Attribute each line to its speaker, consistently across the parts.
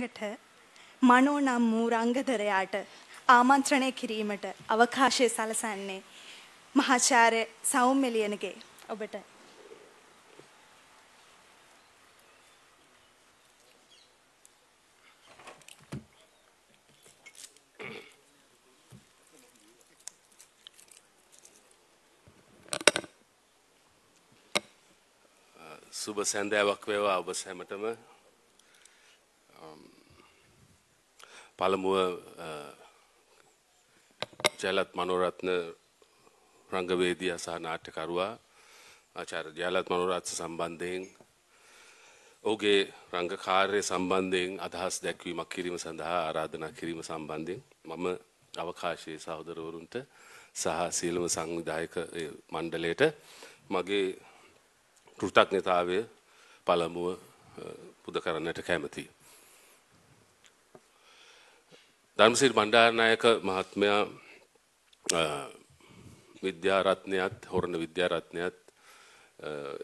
Speaker 1: ගට මනෝ නම් වූ රංගදරයාට ආමන්ත්‍රණය කිරීමට අවකාශය සලසන්නේ මහාචාර්ය සෞම්‍යලියනගේ ඔබට සුබ සැඳෑවක් වේවා ඔබ සැමටම පළමුව ජයලත් මනෝරත්න රංගවේදියා සහ නාට්‍යකරුවා ආචාර්ය ජයලත් මනෝරත්න සම්බන්ධයෙන් ඔහුගේ රංග කාර්ය සම්බන්ධයෙන් අදහස් දැක්වීමක් කිරීම සඳහා ආරාධනා කිරීම සම්බන්ධයෙන් මම අවකාශයේ සහෝදරවරුන්ට සහ සියලුම සංවිධායක මණ්ඩලයට මගේ කෘතඥතාවය පළමුව පුද කරන්නට කැමතියි. ධර්මසිරි බණ්ඩාරනායක මහත්මයා විද්‍යාරත්නයත් හොරණ විද්‍යාරත්නයත්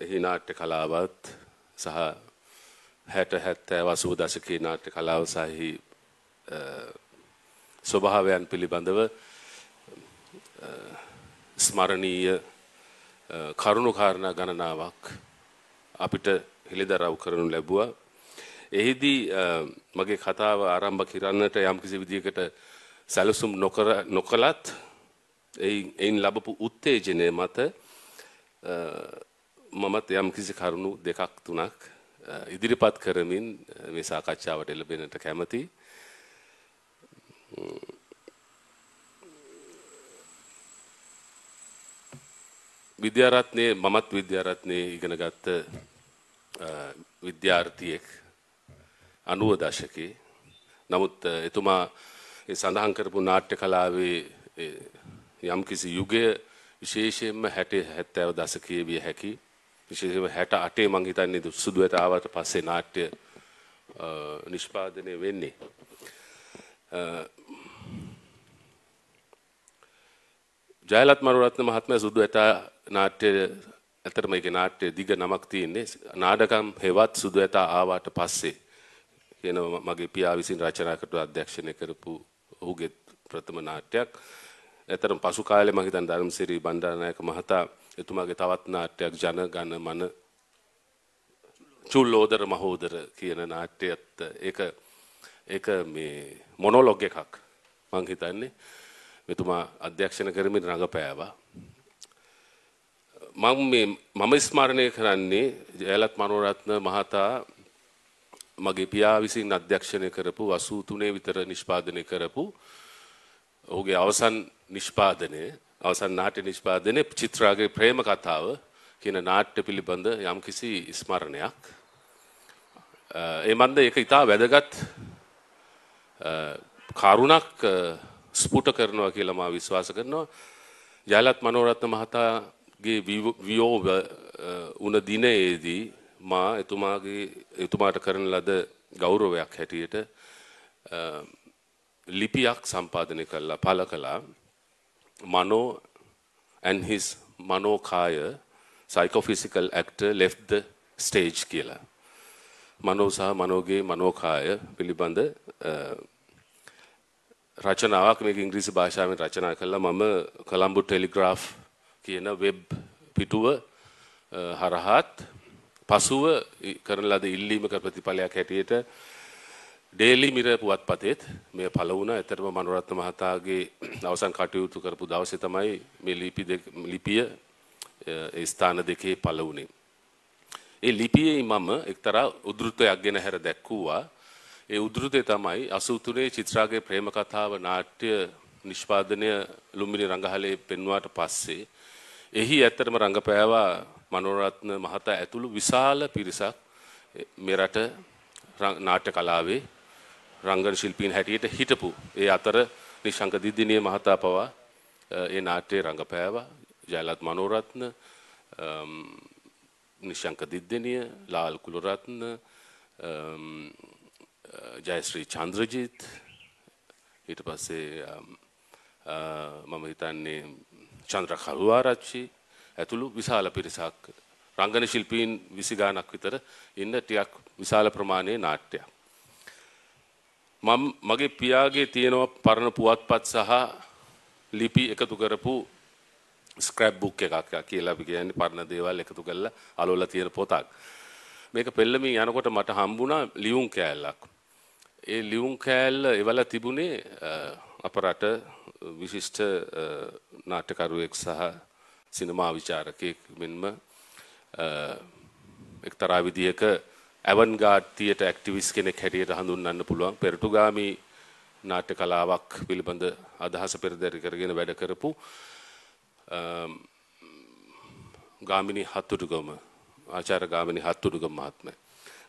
Speaker 1: එහි නාට්‍ය කලාවත් සහ හැට හැත්තෑ වසූ දශකයේ නාට්‍ය කලාව සහි ස්වභාවයන් පිළිබඳව ස්මරණීය කරුණු කාරණා ගණනාවක් අපිට හෙළිදරව් කරනු ලැබුවා එහිදී මගේ කතාව ආරම්භ කරන්නට යම්කිසි විදිහකට සැලසුම් නොකර නොකලත් එයින් ලැබපු උත්තේජනය මත මමත් යම්කිසි කරුණු දෙකක් තුනක් ඉදිරිපත් කරමින් මේ සාකච්ඡාවට එළඹෙන්නට කැමතියි. විද්‍යාරත්නයේ මමත් විද්‍යාරත්නයේ ඉගෙනගත්ත විද්‍යාර්ථියෙක් අනුව දශකේ නමුත් එතුමා සඳහන් කරපු නාට්‍ය කලාවේ යම් කිසි යුගය විශේෂයෙන්ම හැටේ හැත්තෑව දසකයේ විය හැකි විශේෂම හැට අටේ මංහිතන්නේ සුදුවයට ආවට පස්සේ නාට්‍ය නිෂ්පාදනය වෙන්නේ. ජයලත් මරුරත්න මහත්ම සුදු ඇත නාට්‍ය ඇතරම එක නාට්‍ය දිග නමක් තියන්නේ නාඩකම් හෙවත් සුදු ඇතා ආවාට පස්සේ කියන මගේ පියා විසින් රචනා කරපු අධ්‍යක්ෂණය කරපු ඔහුගේ ප්‍රථම නාට්‍යයක්. එතරම් පසු කාලේ මම හිතන්නේ ධර්මසිරි බණ්ඩාරනායක මහතා එතුමාගේ තවත් නාට්‍යයක් ජන ගණ මන චුල්ලෝදර මහෝදර කියන නාට්‍යයත් ඒක ඒක මේ මොනොලොග් එකක් මම හිතන්නේ මෙතුමා අධ්‍යක්ෂණය කරමින් රඟපෑවා. මම මේ මම ස්මරණය කරන්නේ ජයලත් මනෝරත්න මහතා මගේ පියා විසින් අධ්‍යක්ෂණය කරපු 83 විතර නිෂ්පාදනය කරපු ඔහුගේ අවසන් නිෂ්පාදනය අවසන් නාට්‍ය නිෂ්පාදනය චිත්‍රාගේ ප්‍රේම කතාව කියන නාට්‍ය පිළිබඳ යම්කිසි ස්මරණයක්. ඒ මන්ද ඒක ඉතා වැදගත් කරුණක් ස්පුට කරනවා කියලා මා විශ්වාස කරනවා. ජයලත් මනෝරත්න මහතාගේ වියෝව උන දිනයේදී මා එතුමාගේ එතුමාට කරන ලද ගෞරවයක් හැටියට ලිපියක් සම්පාදනය කළා පළ කළා මනෝ and his මනෝකාය psychophysical actor left the stage කියලා. මනෝ සහ මනෝගේ මනෝකාය පිළිබඳ රචනාවක් මේක ඉංග්‍රීසි භාෂාවෙන් රචනා කළා මම කොළඹ ටෙලිග්‍රාෆ් කියන වෙබ් පිටුව හරහාත් පසුව කරන ලද ඉල්ලීමක ප්‍රතිඵලයක් හැටියට ඩේලි මිර පුවත්පතේත් මේ පළ වුණ ඇතරම මනුරත්න මහතාගේ අවසන් කටයුතු කරපු දවසේ තමයි මේ ලිපි ලිපිය ස්ථාන දෙකේ පළ වුණේ. ඒ ලිපියේ මම එක්තරා උද්ෘතයක් ගෙන හැර දැක්වුවා. ඒ උද්ෘතය තමයි 83 චිත්‍රාගේ ප්‍රේම කතාව නාට්‍ය නිෂ්පාදනය ලුම්බිනි රංගහලේ පෙන්වාට පස්සේ එහි ඇත්තටම රඟපෑවා මනෝරත්න මහතා ඇතුළු විශාල පිරිසක් මෙරට නාට්‍ය කලාවේ රංගන ශිල්පීන් හැටියට හිටපු ඒ අතර නිශංක දිද්දිනිය මහතා පවා ඒ නාට්‍යයේ රඟපෑවා ජයලත් මනෝරත්න නිශංක දිද්දිනිය ලාල් කුලරත්න ජයශ්‍රී චන්ද්‍රජීත් ඊට පස්සේ මම හිතන්නේ චන්ද්‍ර කරුආරච්චි ඇතුළු විශාල පිරිසක් රංගන ශිල්පීන් 20 ගාණක් විතර ඉන්න ටිකක් විශාල ප්‍රමාණයේ නාට්‍යයක්. මම මගේ පියාගේ තියෙනවා පරණ පුවත්පත් සහ ලිපි එකතු කරපු ස්ක්‍රැප් බුක් එකක් කියලා අපි කියන්නේ පරණ දේවල් එකතු කරලා අලවලා තියෙන පොතක්. මේක පෙල්ලමින් යනකොට මට හම්බුණා ලියුම් කෑල්ලක්. ඒ ලියුම් කෑල්ල එවලා තිබුණේ අප රට විශිෂ්ට නාට්‍යකරුවෙක් සහ සිනමා විචාරකයෙක් මෙන්ම එක්තරා විදිහක ඇවන් ගාට්තියට ඇක්ටිවිස් කෙනෙක් හැටියට හඳුන්වන්න පුළුවන් පෙරටුගාමි නාට්‍ය කලාවක් පිළිබඳ අදහස පෙරදරි කරගෙන වැඩ කරපු ගාමිණී හත්තුටුගම ආචාර්ය ගාමිණී හත්තුටුගම මහත්මයා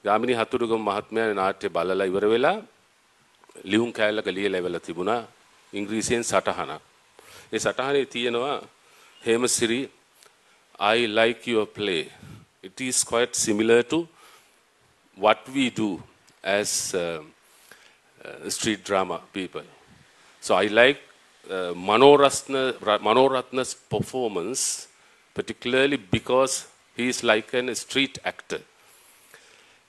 Speaker 1: ගාමිණී හත්තුටුගම මහත්මයා නාට්‍ය බලලා ඉවර වෙලා ලියුම් කෑල්ලක ලියලා ඉවරලා තිබුණා ඉංග්‍රීසියෙන් සටහන. ඒ සටහනේ තියෙනවා Hemasiri I like your play. It is quite similar to what we do as uh, uh, street drama people. So I like uh, Manoratna's performance, particularly because he is like an street actor.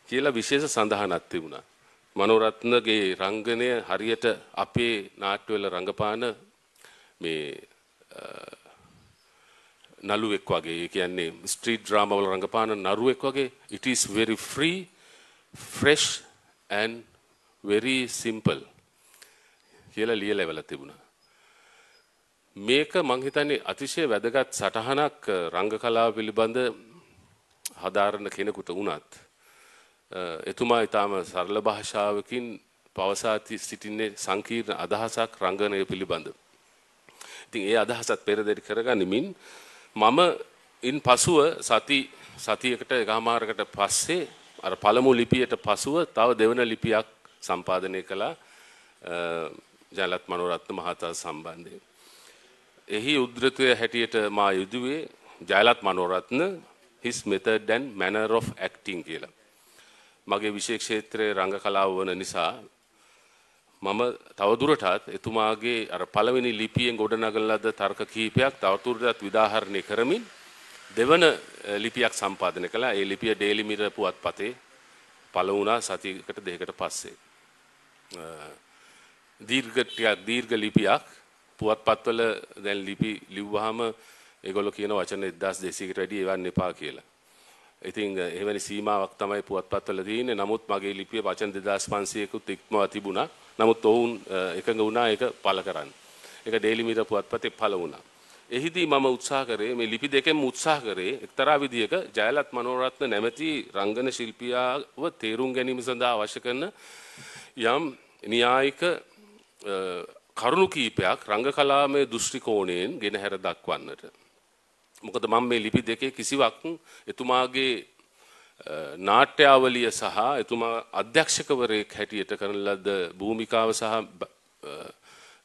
Speaker 1: කියලා විශේෂ සඳහනක් තිබුණා. මනෝරත්නගේ රංගනය හරියට අපේ නාට්‍යවල රඟපාන මේ නළුවෙක් වගේ ඒ කියන්නේ street drama වල රඟපාන නරුවෙක් වගේ it is very free fresh and very simple කියලා ලියලා ඉවලා තිබුණා මේක මං හිතන්නේ අතිශය වැදගත් සටහනක් රංග කලාව පිළිබඳ හදාරන කෙනෙකුට වුණත් එතුමා ඊටාම සරල භාෂාවකින් පවසා සිටින්නේ සංකීර්ණ අදහසක් රංගනය පිළිබඳ. ඉතින් ඒ අදහසත් පෙරදරි කරගනිමින් මම ඉන් පසුව සති සතියකට ගාමාරකට පස්සේ අර පළමු ලිපියට පසුව තව දෙවන ලිපියක් සම්පාදනය කළා ජලත් මනෝරත්න මහතා සම්බන්ධයෙන්. එහි උද්ෘතය හැටියට මා යුදුවේ Jayalath මනෝරත්න his method and manner of acting කියලා. මගේ විශේෂ ක්ෂේත්‍රයේ රංග කලාව වන නිසා මම තවදුරටත් එතුමාගේ අර පළවෙනි ලිපියෙන් ගොඩනගන ලද තර්ක කීපයක් තවදුරටත් විදාහරණය කරමින් දෙවන ලිපියක් සම්පාදනය කළා. ඒ ලිපිය ඩේලි මිරර් පුවත්පතේ පළ වුණා සතියකට දෙකකට පස්සේ. දීර්ඝ ටිකක් දීර්ඝ ලිපියක් පුවත්පත්වල දැන් ලිපි ලිව්වහම ඒගොල්ලෝ කියන වචන 1200කට වැඩි එවන්න එපා කියලා. ඉතින් එහෙවැනි සීමාවක් තමයි පුවත්පත්වල තියෙන්නේ. නමුත් මගේ ලිපියේ වචන 2500කුත් ඉක්මවා තිබුණා. නමුත් ඔවුන් එකඟ වුණා ඒක පළ කරන්න. ඒක ඩේලි මීටර් පුවත්පතේ පළ වුණා. එහිදී මම උත්සාහ කරේ මේ ලිපි දෙකෙන් උත්සාහ කරේ එක්තරා විදියක ජයලත් මනෝරත්න නැමැති රංගන ශිල්පියාව තේරුම් ගැනීම සඳහා අවශ්‍ය කරන යම් න්‍යායික කරුණු කීපයක් රංග කලාමය දෘෂ්ටි කෝණයෙන් ගෙනහැර දක්වන්නට මොකද මම මේ ලිපි දෙකේ කිසිවක් එතුමාගේ නාට්‍යාවලිය සහ එතුමා අධ්‍යක්ෂකවරයෙක් හැටියට කරන ලද භූමිකාව සහ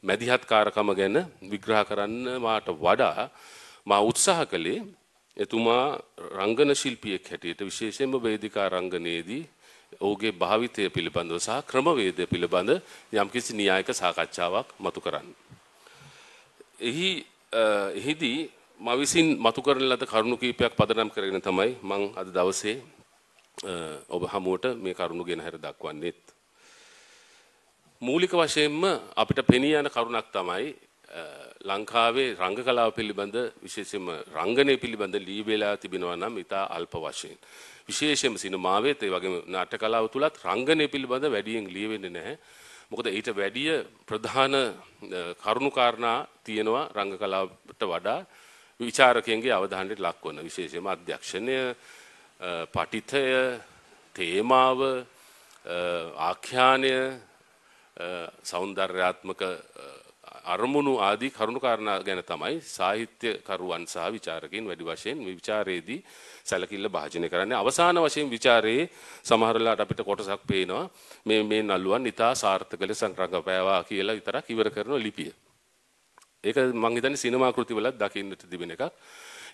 Speaker 1: මැදිහත්කාරකම ගැන විග්‍රහ කරන්න මාට වඩා මා උත්සාහ කළේ එතුමා රංගන ශිල්පියෙක් හැටියට විශේෂයෙන්ම වේදිකා රංගනයේදී ඔහුගේ භාවිතය පිළිබඳව සහ ක්‍රමවේදය පිළිබඳ යම්කිසි න්‍යායික සාකච්ඡාවක් මතු කරන්න. එහි එහිදී මම විසින් මතු කරන ලද කරුණු කීපයක් පදනම් කරගෙන තමයි මම අද දවසේ ඔබ හමුවට මේ කරුණු ගෙන හැර දක්වන්නේත්. මූලික වශයෙන්ම අපිට පෙනී යන කරුණක් තමයි ලංකාවේ රංග කලාව පිළිබඳ විශේෂයෙන්ම රංගනය පිළිබඳ ලී වේලා තිබෙනවා නම් ඉතා අල්ප වශයෙන්. විශේෂයෙන්ම සිනමාවෙත් ඒ වගේම නාට්‍ය කලාව තුලත් රංගනය පිළිබඳ වැඩියෙන් ලියවෙන්නේ නැහැ. මොකද ඊට වැඩිය ප්‍රධාන කරුණු කාරණා තියෙනවා රංග කලාවට වඩා. විචාරකයන්ගේ අවධානයට ලක්වන විශේෂයෙන්ම අධ්‍යක්ෂණය පටිතය තේමාව ආඛ්‍යානය සෞන්දර්යාත්මක අරමුණු ආදී කරුණු කාරණා ගැන තමයි සාහිත්‍යකරුවන් සහ ਵਿਚාරකින් වැඩි වශයෙන් විචාරයේදී සැලකිල්ල භාජනය කරන්නේ අවසාන වශයෙන් ਵਿਚාරයේ සමහරලාට අපිට කොටසක් පේනවා මේ මේ නළුවන් ඊටා සාර්ථක ලෙස රඟපෑවා කියලා විතරක් ඉවර කරන ලිපිය. ඒක මං හිතන්නේ සිනමා කෘතිවලත් දකින්නට තිබෙන එකක්.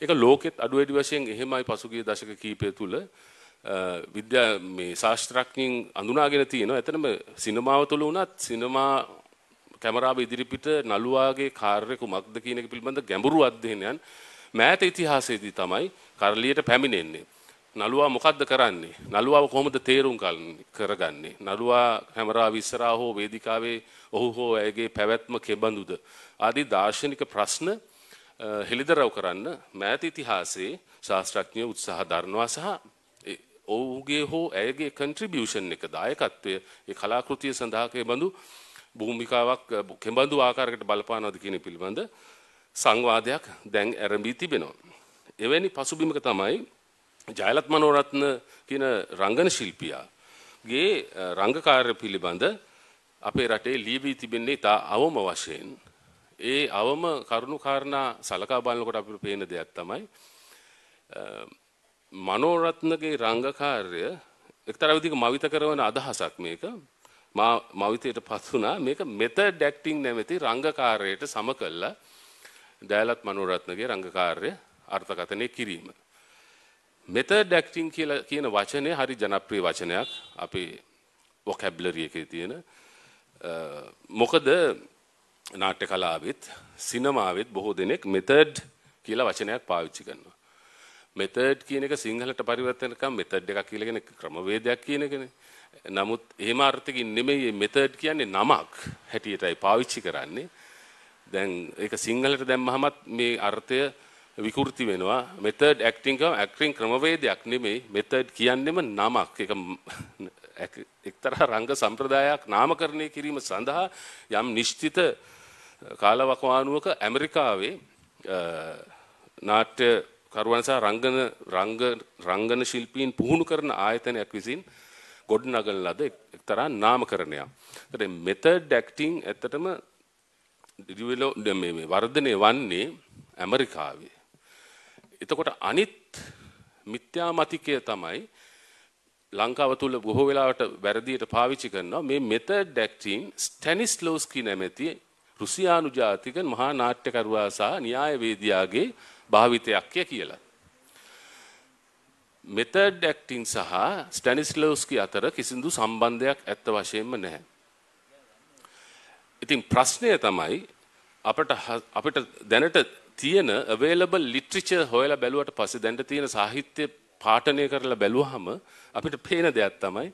Speaker 1: ඒක ලෝකෙත් අඩු වැඩි වශයෙන් එහෙමයි පසුගිය දශක කීපය තුල විද්‍යා මේ ශාස්ත්‍රඥයින් අඳුනාගෙන තියෙනවා. එතනම සිනමාව තුළ වුණත් සිනමා කැමරාව ඉදිරිපිට නළුවාගේ කාර්ය කුමක්ද කියන එක පිළිබඳ ගැඹුරු අධ්‍යයනයන් මෑත ඉතිහාසයේදී තමයි කරලියට පැමිණෙන්නේ. නළුවා මොකද්ද කරන්නේ? නළුවාව කොහොමද තේරුම් කරගන්නේ? නළුවා කැමරාව ඉස්සරහා හෝ වේදිකාවේ ඔහු හෝ ඇයගේ පැවැත්ම කෙබඳුද? ආදී දාර්ශනික ප්‍රශ්න හෙළිදරව් කරන්න මෑත ඉතිහාසයේ ශාස්ත්‍රඥයෝ උත්සාහ දරනවා සහ ඔහුගේ හෝ ඇයගේ කන්ට්‍රිබියුෂන් එක දායකත්වය ඒ කලාකෘතිය සඳහා කෙබඳු භූමිකාවක් කෙබඳු ආකාරයකට බලපානවද කියන පිළිබඳ සංවාදයක් දැන් ඇරඹී තිබෙනවා. එවැනි පසුබිමක තමයි ජයලත් මනෝරත්න කියන රංගන ශිල්පියාගේ රංගකාර්ය පිළිබඳ අපේ රටේ ලීවී තිබෙන්නේ ඉතා අවම වශයෙන් ඒ අවම කරුණු කාරණා සලකා බලනකොට අපිට පේන දෙයක් තමයි මනෝරත්නගේ රංගකාර්ය එක්තරා විදිහක මවිත කරන අදහසක් මේක මා මවිතයට පත් වුණා මේක මෙතඩ් ඇක්ටිං නැමැති රංගකාරයට සම කළා දයලත් මනෝරත්නගේ රංගකාර්ය අර්ථකථනය කිරීම මෙතඩ් ඇක්ටිං කියලා කියන වචනය හරි ජනප්‍රිය වචනයක් අපේ වොකැබ්ලරි එකේ තියෙන මොකද නාට්‍ය කලාවෙත් සිනමාවෙත් බොහෝ දෙනෙක් මෙතඩ් කියලා වචනයක් පාවිච්චි කරනවා මෙතඩ් කියන එක සිංහලට පරිවර්තනකම් මෙතඩ් එකක් කියලා කියන්නේ ක්‍රමවේදයක් කියන එකනේ නමුත් එහෙම අර්ථකින් නෙමෙයි මෙතඩ් කියන්නේ නමක් හැටියටයි පාවිච්චි කරන්නේ දැන් ඒක සිංහලට දැම්මහමත් මේ අර්ථය විකෘති වෙනවා මෙතඩ් ඇක්ටිං කරන ඇක්ටිං ක්‍රමවේදයක් නෙමෙයි මෙතඩ් කියන්නෙම නමක් ඒක එක්තරා රංග සම්ප්‍රදායක් නාමකරණය කිරීම සඳහා යම් නිශ්චිත කාලවකවානුවක ඇමරිකාවේ නාට්‍ය කරුවන් සහ රංගන රංග රංගන ශිල්පීන් පුහුණු කරන ආයතනයක් විසින් ගොඩනගන ලද එක්තරා නාමකරණයක්. ඒතර මෙතඩ් ඇක්ටිං ඇත්තටම වර්ධනය වන්නේ ඇමරිකාවේ එතකොට අනිත් මිත්‍යා මතිකය තමයි ලංකාව තුල බොහෝ වෙලාවට වැරදියට පාවිච්චි කරනවා මේ මෙතඩ් ඩැක්ටින් ස්ටැනිස්ලෝස්කි නැමැති රුසියානු ජාතික මහා නාට්‍යකරුවා සහ න්‍යායවේදියාගේ භාවිතයක්ය කියලා. මෙතඩ් ඩැක්ටින් සහ ස්ටැනිස්ලෝස්කි අතර කිසිදු සම්බන්ධයක් ඇත්ත වශයෙන්ම නැහැ. ඉතින් ප්‍රශ්නය තමයි අපට අපිට දැනට තියෙන available literature හොයලා බැලුවට පස්සේ දැන් තියෙන සාහිත්‍ය පාඨනය කරලා බැලුවාම අපිට පේන දෙයක් තමයි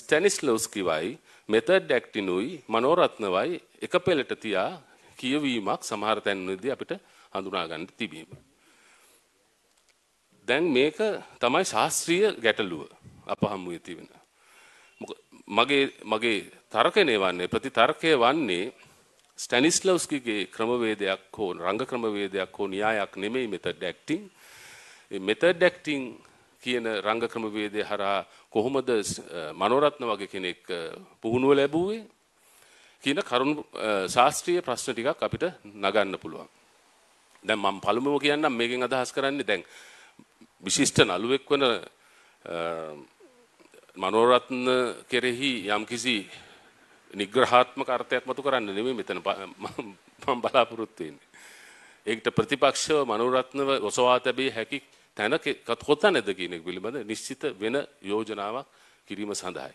Speaker 1: ස්ටැනිස්ලෝස්කිවයි මෙතඩ් ඇක්ටිනුයි මනෝරත්නවයි එක පෙළට තියා කියවීමක් සමහර තැන්වලදී අපිට හඳුනා ගන්න තිබීම. දැන් මේක තමයි ශාස්ත්‍රීය ගැටලුව අප හමු වෙ තිබෙන. මගේ මගේ තර්කනේ වන්නේ ප්‍රතිතර්කය වන්නේ ස්ටැනිස්ලව්ස්කිගේ ක්‍රමවේදයක් හෝ රංග ක්‍රමවේදයක් හෝ න්‍යායක් නෙමෙයි මෙතඩ් ඇක්ටිං. මේ මෙතඩ් ඇක්ටිං කියන රංග ක්‍රමවේදය හරහා කොහොමද මනෝරත්න වගේ කෙනෙක් පුහුණුව ලැබුවේ කියන කරුණු ශාස්ත්‍රීය ප්‍රශ්න ටිකක් අපිට නගන්න පුළුවන්. දැන් මම පළමුව කියන්නම් මේකෙන් අදහස් කරන්නේ දැන් විශිෂ්ට නළුවෙක් වන මනෝරත්න කෙරෙහි යම්කිසි නිග්‍රහාත්මක අර්ථයක් මතු කරන්න නෙමෙයි මෙතන මම බලාපොරොත්තු වෙන්නේ. ඒකට ප්‍රතිපක්ෂව මනෝරත්නව ඔසවා තැබිය හැකි තැන කොතැනද කියන එක පිළිබඳ නිශ්චිත වෙන යෝජනාවක් කිරීම සඳහායි.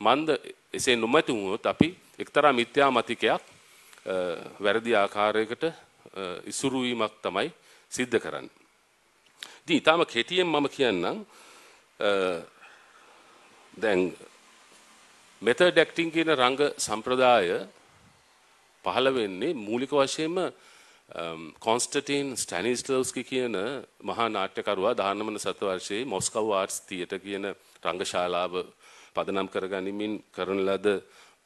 Speaker 1: මන්ද එසේ නොමැති වුණොත් අපි එක්තරා මිත්‍යා මතිකයක් වැරදි ආකාරයකට ඉසුරු වීමක් තමයි සිද්ධ කරන්නේ. ඉතින් ඊටම කෙටියෙන් මම කියන්නම් දැන් මෙතඩ් ඇක්ටිං කියන රංග සම්ප්‍රදාය පහළ වෙන්නේ මූලික වශයෙන්ම කොන්ස්ටටින් um, ස්ටැනිස්ලව්ස්කි කියන මහා නාට්‍යකරුවා 19 සතවර්ෂයේ මොස්කව් ආර්ට්ස් තියටර් කියන රංගශාලාව පදනම් කරගනිමින් කරන ලද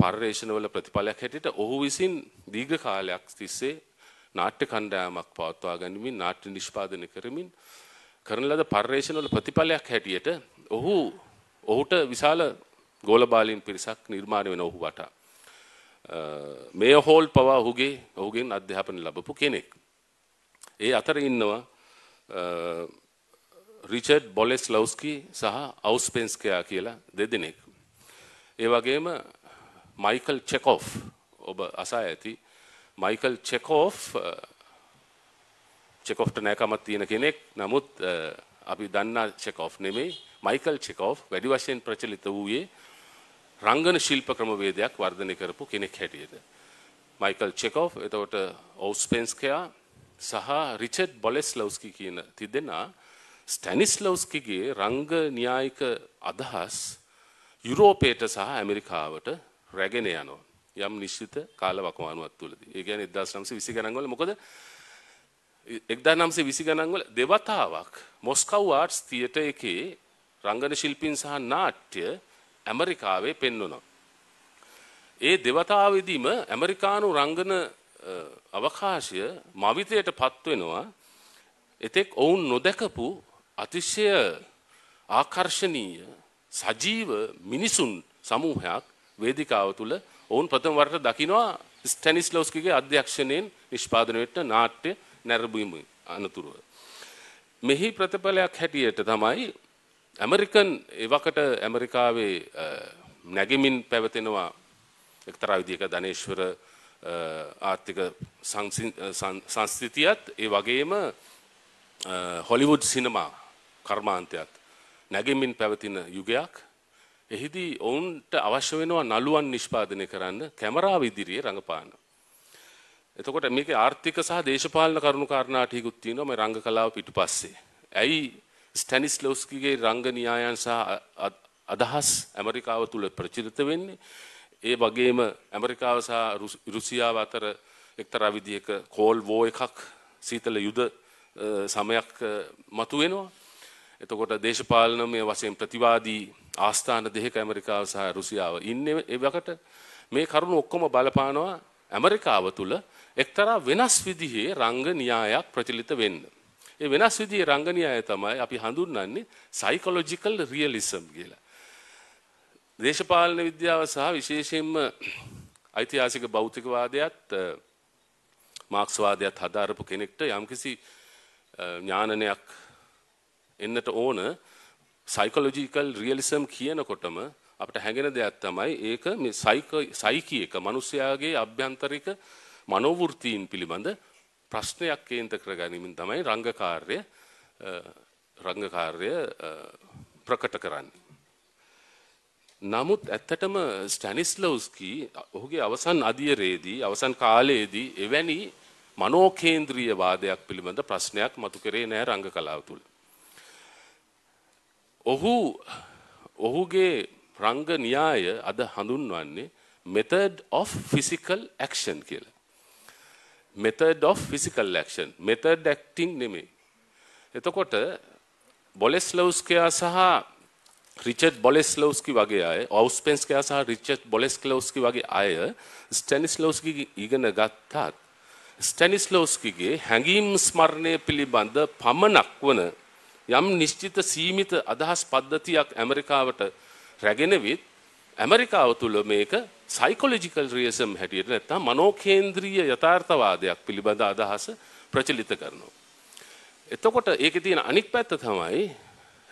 Speaker 1: පර්යේෂණවල ප්‍රතිඵලයක් හැටියට ඔහු විසින් දීර්ඝ කාලයක් තිස්සේ නාට්‍ය කණ්ඩායමක් පවත්වා ගැනීමෙන් නාට්‍ය නිෂ්පාදනය කරමින් කරන ලද පර්යේෂණවල ප්‍රතිඵලයක් හැටියට ඔහු ඔහුට විශාල ගෝලබාලින් පිරිසක් නිර්මාණය වෙන ඔහු වටා. මේ හෝල් පවා ඔහුගේ ඔහුගෙන් අධ්‍යාපන ලබපු කෙනෙක්. ඒ අතර ඉන්නවා රිචඩ් බොලෙස් ලවස්කි සහ අවස්පෙන්ස්කයා කියලා දෙදෙනෙක්. ඒ වගේම මයිකල් චෙකෝ් ඔබ අසා ඇති මයිකල් චෙකෝ් චෙකෝ්ට නෑකමත් තියෙන කෙනෙක් නමුත් අපි දන්නා චෙකෝ් නෙමේ මයිකල් චෙකෝ් වැඩි වශයෙන් ප්‍රචලිත වූයේ රංගන ශිල්ප ක්‍රමවේදයක් වර්ධනය කරපු කෙනෙක් හැටියට. මයිකල් චෙකෝ් එතවට ඔවස්පෙන්ස්කයා සහ රිචඩ් බොලෙස් ලවස්කි කියන තිදෙනා ස්ටැනිස් ලවස්කිගේ රංග න්‍යායික අදහස් යුරෝපේට සහ ඇමරිකාවට රැගෙන යනෝ යම් නිශ්ිත කාලවකවානුවත් තුළද ඒගැන එදස් නම්ස විසි ගනන්ගල මොකද එක්දා නම්සේ විසි ගණන්වල දෙවතාවක් මොස්කව් ආර්ට්ස් තියට එකේ රංගන ශිල්පින් සහ නාට්‍ය ඇමරිකාවේ පෙන්වනවා. ඒ දෙවතාවෙදීම ඇමරිකානු රංගන අවකාශය මවිතයට පත්වෙනවා එතෙක් ඔවුන් නොදැකපු අතිශය ආකර්ශණීය සජීව මිනිසුන් සමූහයක් වේදිකාව තුළ ඔවුන් ප්‍රථම වරට දකිනවා ස්ටැනිස්ලෝස්කිගේ අධ්‍යක්ෂණයෙන් නිෂ්පාදනය වෙට නාට්‍ය නැරඹීම අනතුරුව. මෙහි ප්‍රතිඵලයක් හැටියට තමයි ඇමරිකන් එවකට ඇමරිකාවේ නැගෙමින් පැවතෙනවා එක්තරා විදිහක ධනේශ්වර ආර්ථික සංස්ථිතියත් ඒ වගේම හොලිවුඩ් සිනමා කර්මාන්තයත් නැගෙමින් පැවතින යුගයක් එහිදී ඔවුන්ට අවශ්‍ය වෙනවා නළුවන් නිෂ්පාදනය කරන්න කැමරාව ඉදිරියේ රඟපාන. එතකොට මේක ආර්ථික සහ දේශපාලන කරුණු කාරණා ටිකුත් තියෙනවා මේ රංග කලාව පිටුපස්සේ. ඇයි ස්ටැනිස්ලෝස්කිගේ රංග න්‍යායන් සහ අදහස් ඇමරිකාව තුළ ප්‍රචලිත වෙන්නේ. ඒ වගේම ඇමරිකාව සහ රුසියාව අතර එක්තරා විදිහක කෝල් වෝ එකක් සීතල යුද සමයක් මතුවෙනවා. එතකොට දේශපාලනමය වශයෙන් ප්‍රතිවාදී ආස්ථාන දෙකක ඇමරිකාව සහ රුසියාව ඉන්නේ ඒ වකට මේ කරුණු ඔක්කොම බලපානවා ඇමරිකාව තුළ එක්තරා වෙනස් විදිහේ රංග න්‍යායක් ප්‍රචලිත වෙන්න. ඒ වෙනස් විදිහේ රංගනීය අය තමයි අපි හඳුන්වන්නේ සයිකොලොජිකල් රියලිසම් කියලා. දේශපාලන විද්‍යාව සහ විශේෂයෙන්ම ඓතිහාසික භෞතිකවාදයත් මාක්ස්වාදයත් හදාරපු කෙනෙක්ට යම්කිසි ඥානනයක් එන්නට ඕන සයිකොලොජිකල් රියලිසම් කියනකොටම අපට හැඟෙන දෙයක් තමයි ඒක මේ සයිකී එක මිනිස්යාගේ අභ්‍යන්තරික මනෝවෘත්තීන් පිළිබඳ ප්‍රශ්නයක් කේන්ද්‍ර කර ගැනීමෙන් තමයි රංගකාර්ය රංගකාර්ය ප්‍රකට කරන්නේ. නමුත් ඇත්තටම ස්ටැනිස්ලව්ස්කි ඔහුගේ අවසන් අදියරේදී අවසන් කාලයේදී එවැනි මනෝකේන්ද්‍රීය වාදයක් පිළිබඳ ප්‍රශ්නයක් මතු කරේ නෑ රංග කලාව තුළ. ඔහු ඔහුගේ රංග න්‍යාය අද හඳුන්වන්නේ method of physical action කියලා. method of physical action method acting නෙමෙයි එතකොට බොලෙස්ලව්ස්කයා සහ රිචඩ් බොලෙස්ලව්ස්කි වගේ අය ඔවුස්පෙන්ස්කයා සහ රිචඩ් බොලෙස්ලව්ස්කි වගේ අය ස්ටැනිස්ලව්ස්කි ඉගෙන ගත්තත් ස්ටැනිස්ලව්ස්කිගේ හැඟීම් ස්මරණය පිළිබඳ පමණක් වන යම් නිශ්චිත සීමිත අදහස් පද්ධතියක් ඇමරිකාවට රැගෙනවිත් ඇමරිකාව තුළ මේක සයිකොලොජිකල් රියසම් හැටියට නැත්නම් මනෝකේන්ද්‍රීය යථාර්ථවාදයක් පිළිබඳ අදහස ප්‍රචලිත කරනවා. එතකොට ඒකේ තියෙන අනික් පැත්ත තමයි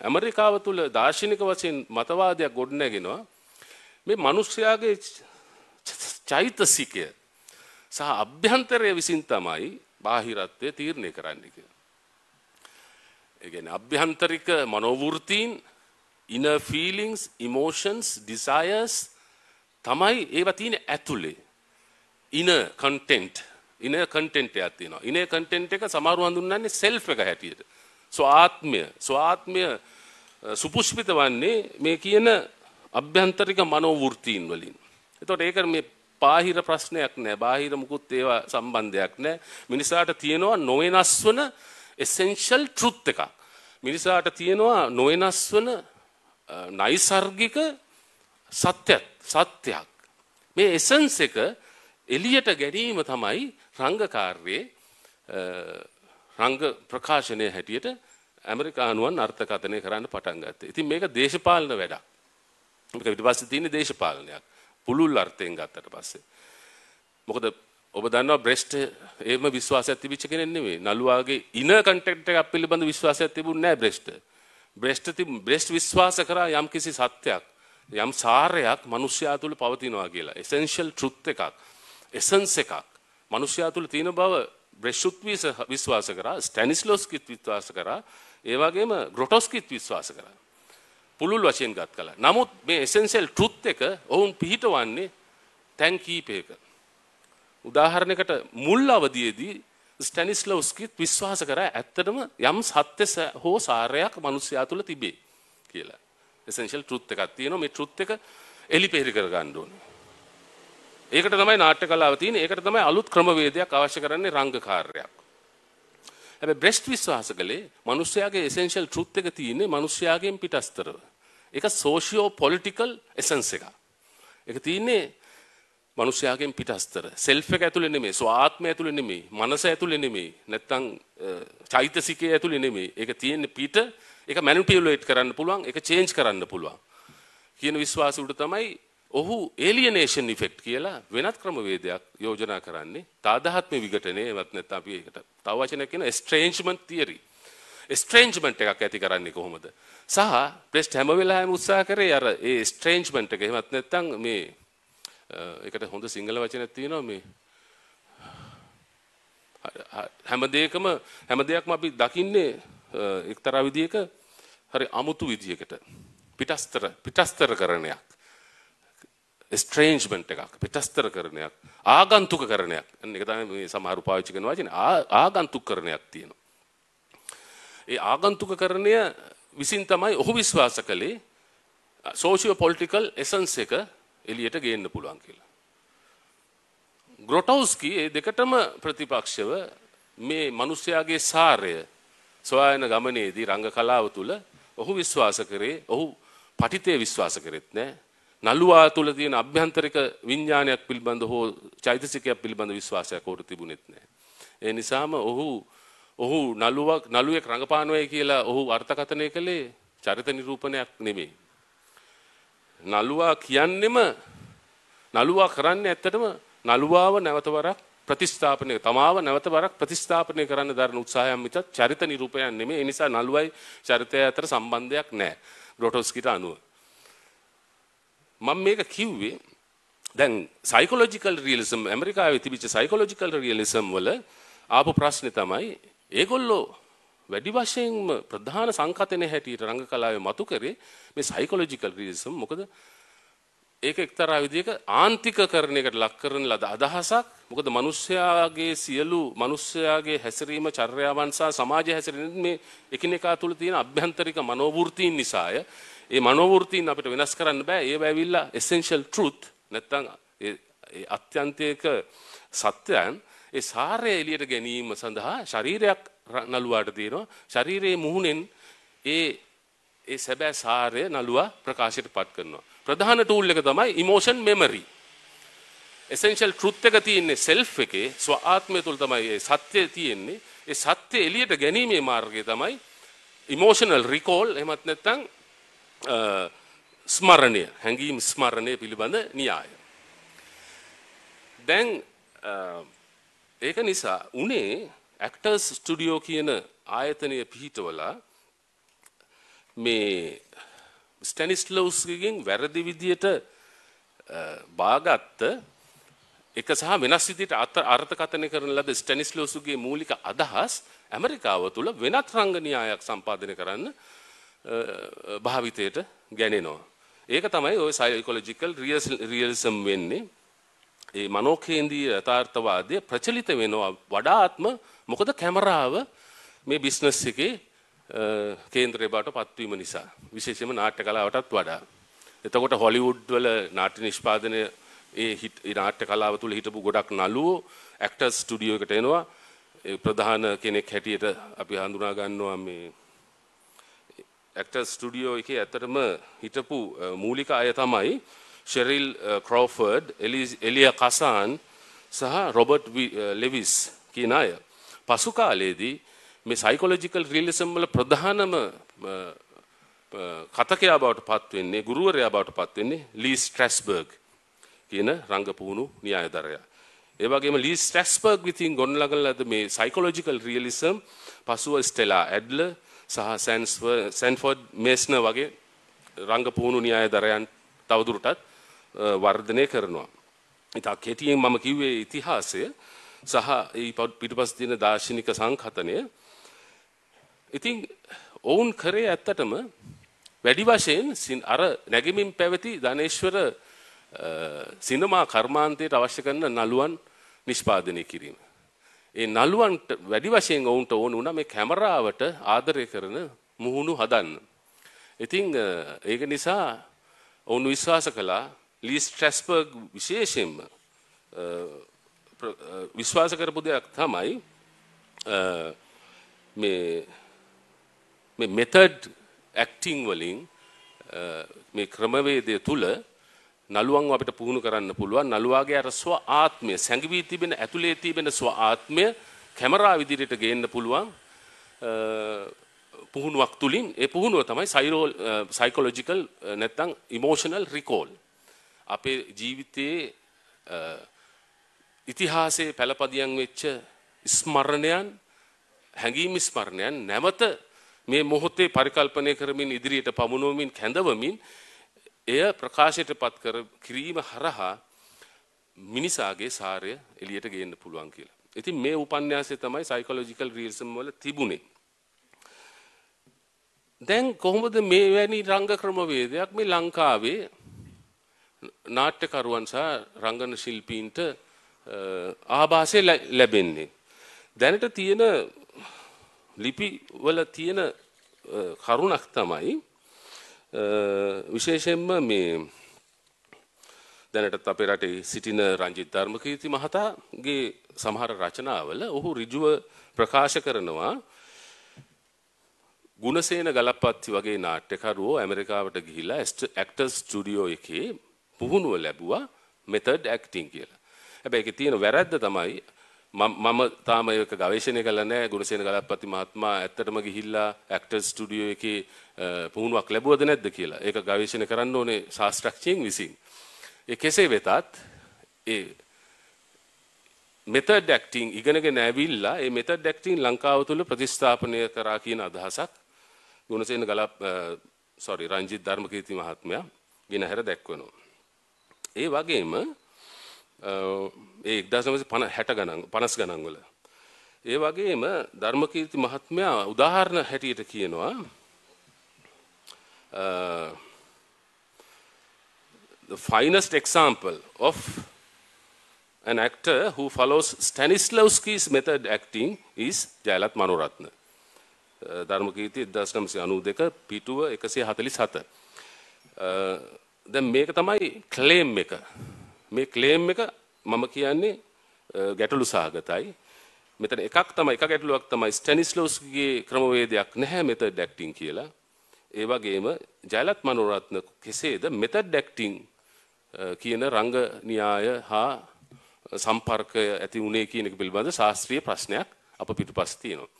Speaker 1: ඇමරිකාව තුල දාර්ශනික වශයෙන් මතවාදයක් ගොඩනැගෙනවා මේ මිනිස්යාගේ චෛතසිකය සහ අභ්‍යන්තරය විසින් තමයි බාහිරත්වය තීරණය කරන්න කියලා. ඒ කියන්නේ අභ්‍යන්තරික මනෝවෘත්තීන් inner feelings emotions desires තමයි ඒවා තියෙන ඇතුලේ ඉන කන්ටෙන්ට් ඉන කන්ටෙන්ට් එකක් තියෙනවා. ඉන කන්ටෙන්ට් එක සමහරව හඳුන්වන්නේ self එක හැටියට. ස්වාත්මය ස්වාත්මය සුපුෂ්පිත වන්නේ මේ කියන අභ්‍යන්තරික මනෝවෘත්තීන් වලින්. එතකොට ඒක මේ බාහිර ප්‍රශ්නයක් නෑ. බාහිර මුකුත් ඒවා සම්බන්ධයක් නෑ. මිනිසාට තියෙනවා නොවෙනස් වන essential truth එකක්. මිනිසාට තියෙනවා නොවෙනස් වන නයිසර්ගික සත්‍යයක් සත්‍යයක්. මේ එසන්ස් එක එලියට ගැනීම තමයි රංගකාර්යයේ රංග ප්‍රකාශනය හැටියට ඇමරිකානුවන් අර්ථකථනය කරන්න පටන් ගත්තේ. ඉතින් මේක දේශපාලන වැඩක්. මේක ඊට පස්සේ තියෙන දේශපාලනයක්. පුළුල් අර්ථයෙන් ගත්තට පස්සේ. මොකද ඔබ දන්නවා බ්‍රෙස්ට් එහෙම විශ්වාසයක් තිබිච්ච කෙනෙක් නෙවෙයි. නළුවාගේ ඉන කන්ටැක්ට් එකක් පිළිබඳ විශ්වාසයක් තිබුණේ නැහැ බ්‍රෙස්ට්. බ්‍රෙස්ට් ති බ්‍රෙස්ට් විශ්වාස කරා යම්කිසි සත්‍යයක්. යම් සාරයක් මිනිස්යා තුළ පවතිනවා කියලා. essential truth එකක්. essence එකක්. මිනිස්යා තුළ තියෙන බව බ්‍රෙෂුත් විශ්වාස කරා, ස්ටැනිස්ලෝස්කිත් විශ්වාස කරා, ඒ වගේම ග්‍රොටොස්කිත් විශ්වාස කරා. පුළුල් වශයෙන් ගත් කළා. නමුත් මේ essential truth එක ඔවුන් පිහිටවන්නේ තැන් කීපයක. උදාහරණයකට මුල් අවදියේදී ස්ටැනිස්ලෝස්කිත් විශ්වාස කරා ඇත්තටම යම් සත්‍ය හෝ සාරයක් මිනිස්යා තුළ තිබේ කියලා. එසෙන්ෂල් ට්‍රුත් එකක් තියෙනවා මේ ට්‍රුත් එක එලිපෙහෙළි කරගන්න ඕනේ. ඒකට තමයි නාට්‍ය කලාව තියෙන්නේ. ඒකට තමයි අලුත් ක්‍රමවේදයක් අවශ්‍ය කරන්නේ රංගකාරයක්. හැබැයි බ්‍රෙස්ට් විශ්වාස කළේ මිනිස්යාගේ එසෙන්ෂල් ට්‍රුත් එක තියෙන්නේ මිනිස්යාගෙන් පිටස්තරව. ඒක සෝෂියෝ පොලිටිකල් එසෙන්ස් එක. ඒක තියෙන්නේ මිනිස්යාගෙන් පිටස්තර. self එක ඇතුලේ නෙමෙයි, ස්වාත්මය ඇතුලේ නෙමෙයි, මනස ඇතුලේ නෙමෙයි, නැත්තම් චෛතසිකය ඇතුලේ නෙමෙයි. ඒක තියෙන්නේ පිට ඒක මැනිපියුලේට් කරන්න පුළුවන්, ඒක චේන්ජ් කරන්න පුළුවන්. කියන විශ්වාසය උඩ තමයි ඔහු ඒලියනේෂන් ඉෆෙක්ට් කියලා වෙනත් ක්‍රමවේදයක් යෝජනා කරන්නේ. තාදාත්ම විඝටනය එවත් නැත්නම් අපි ඒකට තව වචනයක් කියන estrangement theory. ස්ට්‍රේන්ජ්මන්ට් එකක් ඇති කරන්නේ කොහොමද? සහ ප්‍රෙස්ට් හැම වෙලාවෙම උත්සාහ කරේ අර ඒ ස්ට්‍රේන්ජ්මන්ට් එක. එහෙමත් නැත්නම් මේ ඒකට හොඳ සිංහල වචනයක් තියෙනවා මේ හැම දෙයකම හැම දෙයක්ම අපි දකින්නේ එක්තරා විදියක හරි අමුතු විදියකට පිටස්තර පිටස්තරකරණයක් ස්ට්‍රේන්ජ්මන්ට් එකක් පිටස්තරකරණයක් ආගන්තුකකරණයක් අන්න ඒක තමයි මේ සමහර පාවිච්චි කරන වචනේ ආගන්තුකකරණයක් තියෙනවා ඒ ආගන්තුකකරණය විසින් තමයි ඔහු විශ්වාස කළේ සෝෂියෝ පොලිටිකල් එසන්ස් එක එළියට ගේන්න පුළුවන් කියලා ග්‍රොටවුස්කි ඒ දෙකටම ප්‍රතිපක්ෂව මේ මිනිස්යාගේ සාරය සොයායන ගමනේදී රංග කලාව තුල ඔහු විශ්වාස කරේ ඔහු පටිතේ විශ්වාස කරෙත් නෑ නළුවා තුල තියෙන අභ්‍යන්තරික විඥානයක් පිළිබඳ හෝ චෛතසිකයක් පිළිබඳ විශ්වාසයක් ඔහුට තිබුණෙත් නෑ ඒ නිසාම ඔහු ඔහු නළුවක් නළුවෙක් රඟපානවයි කියලා ඔහු අර්ථකථනය කළේ චරිත නිරූපණයක් නෙමෙයි නළුවා කියන්නෙම නළුවා කරන්නේ ඇත්තටම නළුවාව නැවත වරක් ප්‍රතිස්ථාපනය තමාව නැවත වරක් ප්‍රතිස්ථාපනය කරන්න දරන උත්සාහයන් මිස චරිත නිරූපණයක් නෙමෙයි. ඒ නිසා නළුවයි චරිතය අතර සම්බන්ධයක් නැහැ. ග්‍රොටොස්කිට අනුව. මම මේක කිව්වේ දැන් සයිකොලොජිකල් රියලිසම් ඇමරිකාවේ තිබිච්ච සයිකොලොජිකල් රියලිසම් වල ආපු ප්‍රශ්නේ තමයි ඒගොල්ලෝ වැඩි වශයෙන්ම ප්‍රධාන සංකතනේ හැටියට රංග කලාවේ මතු කරේ මේ සයිකොලොජිකල් රියලිසම් මොකද ඒක එක්තරා විදිහක ආන්තිකකරණයකට ලක් කරන ලද අදහසක්. මොකද මිනිස්යාගේ සියලු මිනිස්යාගේ හැසිරීම, චර්යාවන් සහ සමාජ හැසිරීම මේ එකිනෙකා තුල තියෙන අභ්‍යන්තරික මනෝවෘත්තීන් නිසාය. ඒ මනෝවෘත්තීන් අපිට වෙනස් කරන්න බෑ. ඒව ඇවිල්ලා essential truth නැත්තම් ඒ අත්‍යන්තයක සත්‍යයන් ඒ සාරය එළියට ගැනීම සඳහා ශරීරයක් නළුවාට තියෙනවා. ශරීරයේ මුහුණෙන් ඒ ඒ සැබෑ සාරය නළුවා ප්‍රකාශයට පත් කරනවා. ප්‍රධාන ටූල් එක තමයි emotion memory. essential truth එක තියෙන්නේ self එකේ ස්ව ආත්මය තුල තමයි ඒ සත්‍ය තියෙන්නේ. ඒ සත්‍ය එළියට ගැනීමේ මාර්ගය තමයි emotional recall එහෙමත් නැත්නම් ස්මරණය හැඟීම් ස්මරණය පිළිබඳ න්‍යාය. දැන් ඒක නිසා උනේ ඇක්ටර්ස් ස්ටුඩියෝ කියන ආයතනය පිහිටවලා මේ ස්ටැනිස්ලෝස්ගෙන් වැරදි විදියට බාගත්ත එක සහ වෙනස් විදියට අර්ථකථනය කරන ලද ස්ටැනිස්ලෝස්ගේ මූලික අදහස් ඇමරිකාව තුල වෙනත් රංගනීයයක් සම්පාදනය කරන්න භාවිතයට ගැනෙනවා. ඒක තමයි ওই සයිකොලොජිකල් රියලිසම් වෙන්නේ. ඒ මනෝකේන්ද්‍රී යථාර්ථවාදය ප්‍රචලිත වෙනවා වඩාත්ම මොකද කැමරාව මේ බිස්නස් එකේ කේන්ද්‍රය බවට පත්වීම නිසා විශේෂයෙන්ම නාට්‍ය කලාවටත් වඩා එතකොට හොලිවුඩ් වල නාට්‍ය නිෂ්පාදනය ඒ නාට්‍ය කලාව තුළ හිටපු ගොඩක් නළුවෝ ඇක්ටර්ස් ස්ටුඩියෝ එකට එනවා ප්‍රධාන කෙනෙක් හැටියට අපි හඳුනා ගන්නවා මේ ඇක්ටර්ස් ස්ටුඩියෝ එකේ ඇත්තටම හිටපු මූලික අය තමයි ෂෙරිල් ක්‍රෝෆර්ඩ් එලියා කසාන් සහ රොබර්ට් ලෙවිස් කියන අය පසු කාලයේදී මේ සයිකොලොජිකල් රියලිසම් වල ප්‍රධානම කතකයා බවට පත් වෙන්නේ ගුරුවරයා බවට පත් වෙන්නේ ලී ස්ට්‍රැස්බර්ග් කියන රංගපුහුණු න්‍යායධරයා. ඒ වගේම ලී ස්ට්‍රැස්බර්ග් විසින් ගොඩනගන ලද මේ සයිකොලොජිකල් රියලිසම් පසුව ස්ටෙලා ඇඩ්ලර් සහ සැන්ෆෝඩ් මේස්නර් වගේ රංගපුහුණු න්‍යායධරයන් තවදුරටත් වර්ධනය කරනවා. ඉතා කෙටියෙන් මම කිව්වේ ඉතිහාසය සහ ඒ පිටුපස තියෙන දාර්ශනික සංකතනය ඉතින් ඔවුන් කරේ ඇත්තටම වැඩි වශයෙන් අර නැගෙමින් පැවති ධනේශ්වර සිනමා කර්මාන්තයට අවශ්‍ය කරන නළුවන් නිෂ්පාදනය කිරීම. ඒ නළුවන්ට වැඩි වශයෙන් ඔවුන්ට ඕන වුණා මේ කැමරාවට ආදරය කරන මුහුණු හදන්න. ඉතින් ඒක නිසා ඔවුන් විශ්වාස කළා ලී ස්ට්‍රැස්බර්ග් විශේෂයෙන්ම විශ්වාස කරපු දෙයක් තමයි මේ මේ මෙතඩ් ඇක්ටිං වලින් මේ ක්‍රමවේදය තුල නළුවන්ව අපිට පුහුණු කරන්න පුළුවන් නළුවාගේ අර ස්ව ආත්මය සැඟවී තිබෙන ඇතුලේ තිබෙන ස්ව ආත්මය කැමරාව ඉදිරියට ගේන්න පුළුවන් පුහුණුවක් තුලින් ඒ පුහුණුව තමයි සයිරෝල් සයිකොලොජිකල් නැත්නම් ඉමෝෂනල් රිකෝල් අපේ ජීවිතයේ ඉතිහාසයේ පළපදියම් වෙච්ච ස්මරණයන් හැඟීම් ස්මරණයන් නැවත මේ මොහොතේ පරිකල්පනය කරමින් ඉදිරියට පමුණුවමින් කැඳවමින් එය ප්‍රකාශයටපත් කර කිරීම හරහා මිනිසාගේ සාරය එළියට ගේන්න පුළුවන් කියලා. ඉතින් මේ උපන්යාසය තමයි සයිකොලොජිකල් රියලිසම් වල තිබුණේ. දැන් කොහොමද මේ වැනි රංග ක්‍රමවේදයක් මේ ලංකාවේ නාට්‍යකරුවන් සහ රංගන ශිල්පීන්ට ආభాසය ලැබෙන්නේ? දැනට තියෙන ලිපි වල තියෙන කරුණක් තමයි විශේෂයෙන්ම මේ දැනටත් අපේ රටේ සිටින රංජිත් ධර්මකීර්ති මහතාගේ සමහර රචනාවල ඔහු ඍජුව ප්‍රකාශ කරනවා ගුණසේන ගලප්පත්ති වගේ නාට්‍යකරුවෝ ඇමරිකාවට ගිහිලා ඇක්ටර්ස් ස්ටුඩියෝ එකේ පුහුණුව ලැබුවා මෙතඩ් ඇක්ටිං කියලා. හැබැයි ඒකේ තියෙන වැරද්ද තමයි මම තාම ඒක ගවේෂණය කළා නැහැ ගුණසේන ගලප්පති මහත්මයා ඇත්තටම ගිහිල්ලා ඇක්ටර්ස් ස්ටුඩියෝ එකේ පුහුණුවක් ලැබුවද නැද්ද කියලා. ඒක ගවේෂණය කරන්න ඕනේ ශාස්ත්‍රඥයින් විසින්. ඒ කෙසේ වෙතත් ඒ මෙතඩ් ඇක්ටිං ඉගෙනගෙන ඇවිල්ලා ඒ මෙතඩ් ඇක්ටිං ලංකාව තුල ප්‍රතිස්ථාපනය කරා කියන අදහසක් ගුණසේන ගලප් සෝරි රංජිත් ධර්මකීර්ති මහත්මයා ගෙනහැර දැක්වෙනවා. ඒ වගේම ඒ 1950 ගණන් 50 ගණන් වල. ඒ වගේම ධර්මකීර්ති මහත්මයා උදාහරණ හැටියට කියනවා the finest example of an actor who follows Stanislavski's method acting is Jayalath මනෝරත්න. ධර්මකීර්ති 1992 පිටුව 147. දැන් මේක තමයි ක්ලේම් එක. මේ ක්ලේම් එක මම කියන්නේ ගැටලු සහගතයි. මෙතන එකක් තමයි එක ගැටලුවක් තමයි ස්ටැනිස්ලෝස්ගේ ක්‍රමවේදයක් නැහැ මෙතඩ් ඇක්ටිං කියලා. ඒ වගේම ජයලත් මනෝරත්න කෙසේද මෙතඩ් ඇක්ටිං කියන රංග න්‍යාය හා සම්පර්කය ඇති වුණේ කියන එක පිළිබඳ ශාස්ත්‍රීය ප්‍රශ්නයක් අප පිටුපස තියෙනවා.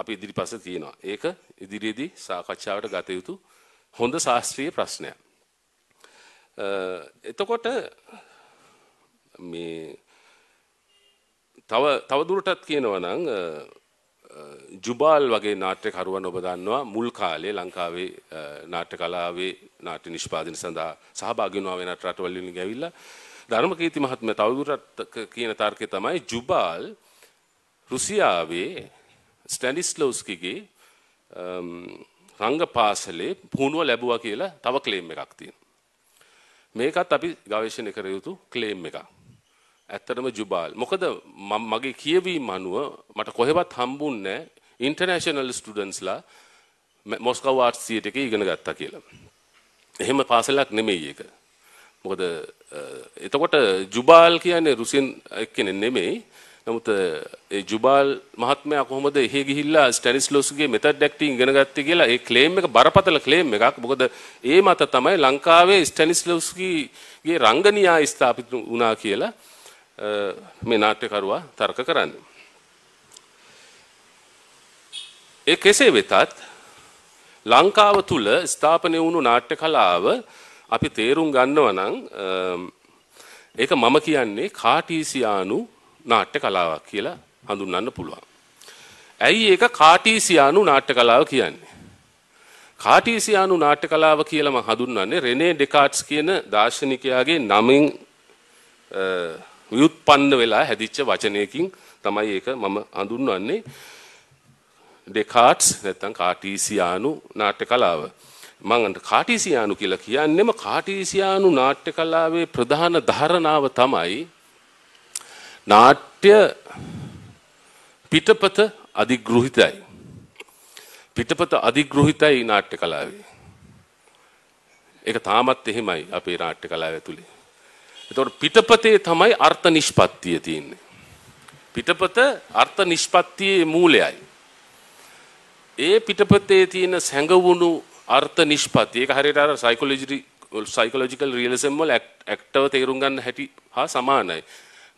Speaker 1: අපි ඉදිරිපස තියෙනවා. ඒක ඉදිරියේදී සාකච්ඡාවට ගත යුතු හොඳ ශාස්ත්‍රීය ප්‍රශ්නයක්. එතකොට මේ තව තවදුරටත් කියනවා නම් ජුබාල් වගේ නාට්‍යකරුවන් ඔබ දන්නවා මුල් කාලේ ලංකාවේ නාට්‍ය කලාවේ නාට්‍ය නිෂ්පාදන සඳහා සහභාගී වුණා වෙනත් රටවල් වලින් ගිහිල්ලා ධර්මකීර්ති මහත්මයා තවදුරටත් කියන තර්කය තමයි ජුබාල් රුසියාවේ ස්ටැනිස්ලෝස්කිගේ රංග පාසලේ පුහුණුව ලැබුවා කියලා තව ක්ලේම් එකක් තියෙනවා. මේකත් අපි ගවේෂණය කර යුතු ක්ලේම් එකක්. ඇත්තටම ජුබාල්. මොකද මගේ කියවීම අනුව මට කොහෙවත් හම්බුන්නේ ඉන්ටර්නැෂනල් ස්ටුඩන්ස්ලා මොස්කව් ආර්ට්ස් සියට එක ඉගෙන ගත්තා කියලා. එහෙම පාසලක් නෙමෙයි ඒක. මොකද එතකොට ජුබාල් කියන්නේ රුසියන් එක්කෙනෙක් නෙමෙයි. නමුත් ඒ ජුබාල් මහත්මයා කොහොමද එහෙ ගිහිල්ලා ස්ටැනිස්ලෝස්ගේ මෙතඩ් ඇක්ටින් ඉගෙන ගත්තේ කියලා ඒ ක්ලේම් එක බරපතල ක්ලේම් එකක්. මොකද ඒ මත තමයි ලංකාවේ ස්ටැනිස්ලෝස්ගේ රංගනීය ස්ථාපිත වුණා කියලා මේ නාට්‍යකරුවා තර්ක කරන්නේ. ඒ කෙසේ වෙතත් ලංකාව තුල ස්ථාපනය වුණු නාට්‍ය කලාව අපි තේරුම් ගන්නවා නම් ඒක මම කියන්නේ කාටීසියානු නාට්‍ය කලාවක් කියලා හඳුන්වන්න පුළුවන්. ඇයි ඒක කාටීසියානු නාට්‍ය කලාව කියන්නේ? කාටීසියානු නාට්‍ය කලාව කියලා මම හඳුන්වන්නේ රෙනේ ඩෙකාට්ස් කියන දාර්ශනිකයාගේ නමින් ව්‍යුත්පන්න වෙලා හැදිච්ච වචනයකින් තමයි ඒක මම හඳුන්වන්නේ ඩෙකාට්ස් නැත්නම් කාටීසියානු නාට්‍ය කලාව. මම කාටීසියානු කියලා කියන්නෙම කාටීසියානු නාට්‍ය කලාවේ ප්‍රධාන ධාරණාව තමයි නාට්‍ය පිටපත අධිග්‍රහිතයි. පිටපත අධිග්‍රහිතයි නාට්‍ය කලාවේ. ඒක තාමත් එහෙමයි අපේ නාට්‍ය කලාව ඇතුලේ. එතකොට පිටපතේ තමයි අර්ථ නිෂ්පත්තිය තියෙන්නේ. පිටපත අර්ථ නිෂ්පත්තියේ මූලයයි. ඒ පිටපතේ තියෙන සැඟවුණු අර්ථ නිෂ්පත්තිය ඒක හරියට අර සයිකොලොජි සයිකොලොජිකල් රියලිසම් වල ඇක්ටව තේරුම් ගන්න හැටි හා සමානයි.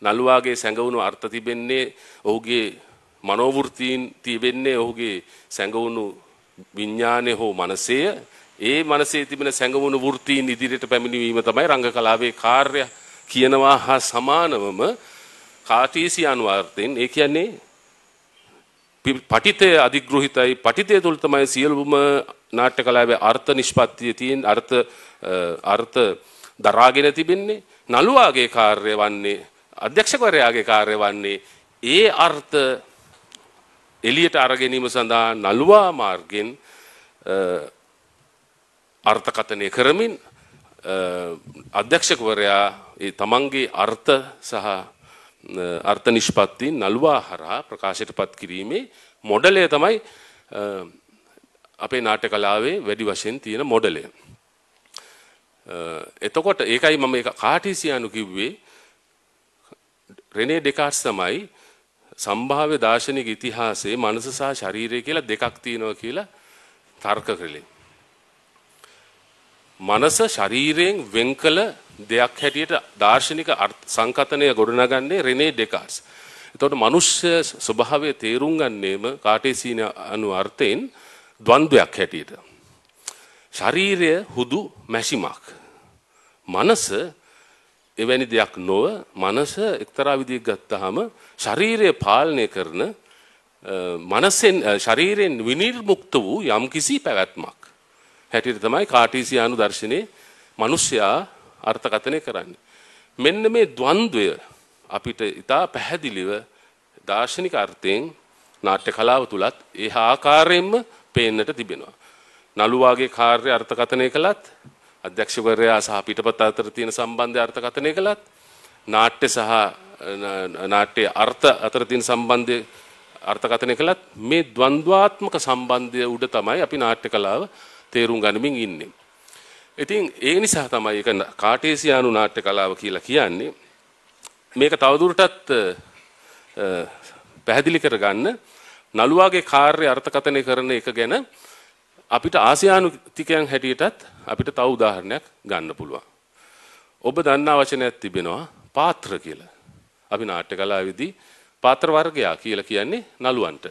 Speaker 1: නළුවාගේ සැඟවුණු අර්ථ තිබෙන්නේ ඔහුගේ මනෝවෘත්තීන් තිබෙන්නේ ඔහුගේ සැඟවුණු විඥානයේ හෝ මනසේ ඒ මනසේ තිබෙන සැඟවුණු වෘත්තීන් ඉදිරියට පැමිණීම තමයි රංග කලාවේ කාර්යය කියනවා හා සමානවම කාටීසියානු අර්ථයෙන් ඒ කියන්නේ පටිතය අධිග්‍රහිතයි පටිතය තුළ තමයි සියලුම නාට්‍ය කලාවේ අර්ථ නිෂ්පත්තිය තියෙන අර්ථ අර්ථ දරාගෙන තිබෙන්නේ නළුවාගේ කාර්ය වන්නේ අධ්‍යක්ෂකවරයාගේ කාර්ය වන්නේ ඒ අර්ථ එළියට අරගැනීම සඳහා නළුවා මාර්ගෙන් අර්ථකථනය කරමින් අධ්‍යක්ෂකවරයා ඒ තමන්ගේ අර්ථ සහ අර්ථ නිෂ්පත්ති නළුවා හරහා ප්‍රකාශයටපත් කිරීමේ මොඩලය තමයි අපේ නාට්‍ය කලාවේ වැඩි වශයෙන් තියෙන මොඩලය. එතකොට ඒකයි මම ඒක කාටිසියානු කිව්වේ රෙනේ ඩෙකාට්ස් තමයි සම්භාව්‍ය දාර්ශනික ඉතිහාසයේ මනස සහ ශරීරය කියලා දෙකක් තියෙනවා කියලා තර්ක කළේ. මනස ශරීරයෙන් වෙන් කළ දෙයක් හැටියට දාර්ශනික සංකතනය ගොඩනගන්නේ රෙනේ ඩෙකාස්. එතකොට මිනිස්ය ස්වභාවය තේරුම් ගන්නේම කාටේසීන අනු අර්ථයෙන් ද්වන්ද්වයක් හැටියට. ශරීරය හුදු මැෂිමක්. මනස එවැනි දෙයක් නොව මනස එක්තරා විදිහක් ගත්තාම ශරීරය පාලනය කරන මනසෙන් ශරීරයෙන් විනිර්මුක්ත වූ යම්කිසි පැවැත්මක්. හැටියට තමයි කාටීසියානු දර්ශනයේ මිනිස්යා අර්ථකථනය කරන්න. මෙන්න මේ ද්වන්ද්වය අපිට ඉතා පැහැදිලිව දාර්ශනික අර්ථයෙන් නාට්‍ය කලාව තුලත් ඒ ආකාරයෙන්ම පේන්නට තිබෙනවා. නළුවාගේ කාර්ය අර්ථකථනය කළත් අධ්‍යක්ෂවරයා සහ පිටපත අතර තියෙන සම්බන්ධය අර්ථකථනය කළත් නාට්‍ය සහ නාට්‍ය අර්ථ අතර තියෙන සම්බන්ධය අර්ථකථනය කළත් මේ ද්වන්ද්වාත්මක සම්බන්ධය උඩ තමයි අපි නාට්‍ය කලාව තේරුම් ගනිමින් ඉන්නේ. ඉතින් ඒ නිසා තමයි ඒක කාටේසියානු නාට්‍ය කලාව කියලා කියන්නේ. මේක තවදුරටත් පැහැදිලි කරගන්න නළුවාගේ කාර්ය අර්ථකථනය කරන එක ගැන අපිට ආසියානුතිකයන් හැටියටත් අපිට තව උදාහරණයක් ගන්න පුළුවන්. ඔබ දන්නා වචනයක් තිබෙනවා පාත්‍ර කියලා. අපි නාට්‍ය කලාවේදී පාත්‍ර වර්ගයා කියලා කියන්නේ නළුවන්ට.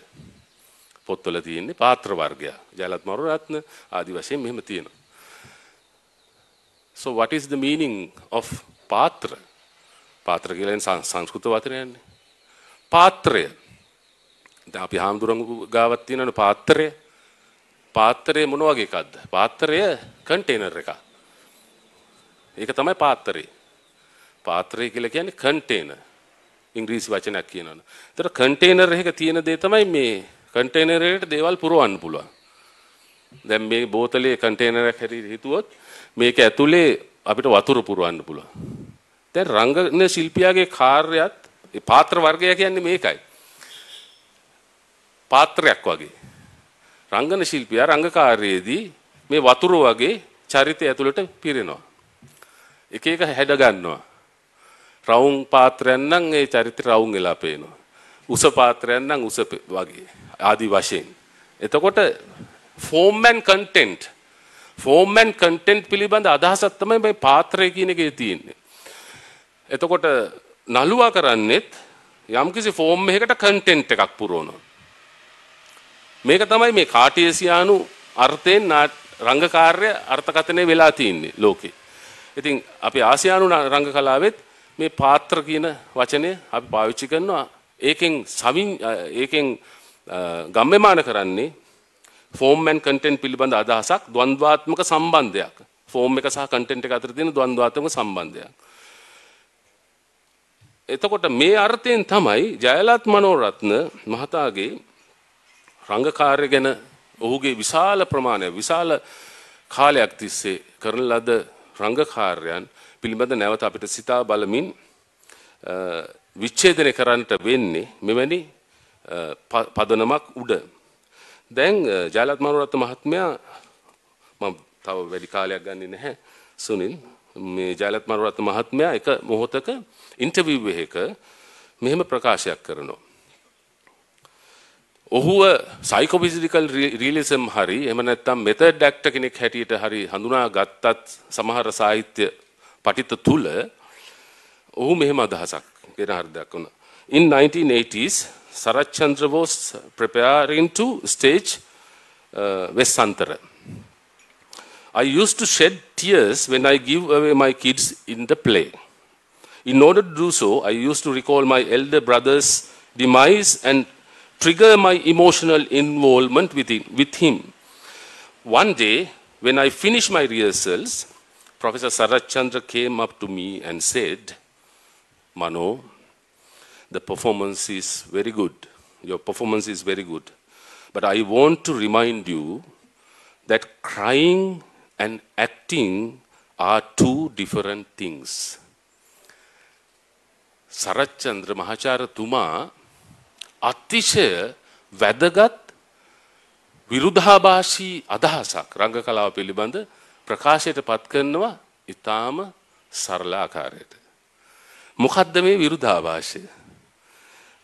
Speaker 1: පොත්වල තියෙන්නේ පාත්‍ර වර්ගයා. ජයලත් මරුරත්න ආදි වශයෙන් මෙහෙම තියෙනවා. So what is the meaning of පාත්‍ර? පාත්‍ර කියලා සංස්කෘත වචනයන්නේ. පාත්‍රය. දැන් අපි හාමුදුරන් ගාවත් තියෙනනේ පාත්‍රය. පාත්‍රය මොන වගේ එකක්ද? පාත්‍රය කන්ටේනර් එකක්. ඒක තමයි පාත්‍රය. පාත්‍රය කියලා කියන්නේ කන්ටේනර්. ඉංග්‍රීසි වචනයක් කියනවනේ. ඒතර කන්ටේනර් එක තියෙන දේ තමයි මේ කන්ටේනර් එකට දේවල් පුරවන්න පුළුවන්. දැන් මේ බෝතලේ කන්ටේනරයක් හැටියට හිතුවොත් මේක ඇතුලේ අපිට වතුර පුරවන්න පුළුවන්. දැන් රංගන ශිල්පියාගේ කාර්යයත් පාත්‍ර වර්ගය කියන්නේ මේකයි. පාත්‍රයක් වගේ. රංගන ශිල්පියා රංගකාරයේදී මේ වතුර වගේ චරිතය ඇතුළට පිරෙනවා. එක එක හැඩ ගන්නවා. රවුම් පාත්‍රයන් නම් ඒ චරිත රවුම් වෙලා පේනවා. උස පාත්‍රයන් නම් උස වගේ ආදි වශයෙන්. එතකොට form and content form and content පිළිබඳ අදහසක් තමයි මේ පාත්‍රය කියන එකේ තියෙන්නේ. එතකොට නළුවා කරන්නේත් යම්කිසි ෆෝම් එකකට කන්ටෙන්ට් එකක් පුරවනවා. මේක තමයි මේ කාටියසියානු අර්ථයෙන් රංගකාර්ය අර්ථකථනය වෙලා තින්නේ ලෝකේ. ඉතින් අපි ආසියානු රංග කලාවෙත් මේ පාත්‍ර කියන වචනය අපි පාවිච්චි කරනවා. ඒකෙන් සවින් ඒකෙන් ගම්ම්‍යමාන කරන්නේ ෆෝර්ම්මන් කටෙන්ට් පිළිබඳ අදහසක් ද්වන්වාත්මක සම්බන්ධයක් ෆෝර්ම් එක සහ කටෙන්ට් එක අතර තියෙන ද්වන්වාත්මක සම්බන්ධයක් එතකොට මේ අර්ථයෙන් තමයි ජයලත් මනෝරත්න මහතාගේ රංගකාර්ය ගැන ඔහුගේ විශාල ප්‍රමාණය විශාල කාලයක් තිස්සේ කරන ලද රංගකාර්යයන් පිළිබඳ නැවත අපිට සිතා බලමින් විච්ඡේදනය කරන්නට වෙන්නේ මෙවැනි පදනමක් උඩ දැන් ජයලත් මනුරත්න මහත්මයා මම තව වැඩි කාලයක් ගන්නේ නැහැ සුනිල් මේ ජයලත් මනුරත්න මහත්මයා එක මොහොතක ඉන්ටර්විව් එකක මෙහෙම ප්‍රකාශයක් කරනවා. ඔහුව සයිකෝෆිසිකල් රියලිසම් හරි එහෙම නැත්නම් මෙතඩ් ඇක්ටර් කෙනෙක් හැටියට හරි හඳුනා ගත්තත් සමහර සාහිත්‍ය පටිත තුල ඔහු මෙහෙම අදහසක් ගෙන හරි දක්වනවා. In 1980s Sarat Chandra was preparing to stage uh, Vesantara. I used to shed tears when I give away my kids in the play. In order to do so, I used to recall my elder brother's demise and trigger my emotional involvement with him. One day, when I finished my rehearsals, Professor Chandra came up to me and said, Mano, the performance is very good. Your performance is very good. But I want to remind you that crying and acting are two different things. Sarachchandra මහාචාරතුමා අතිශය වැදගත් විරුද්ධාභාෂී අදහසක් රංග කලාව පිළිබඳ ප්‍රකාශයට පත් කරනවා ඊටාම සරල ආකාරයට. මොකද්ද මේ විරුද්ධාභාෂය?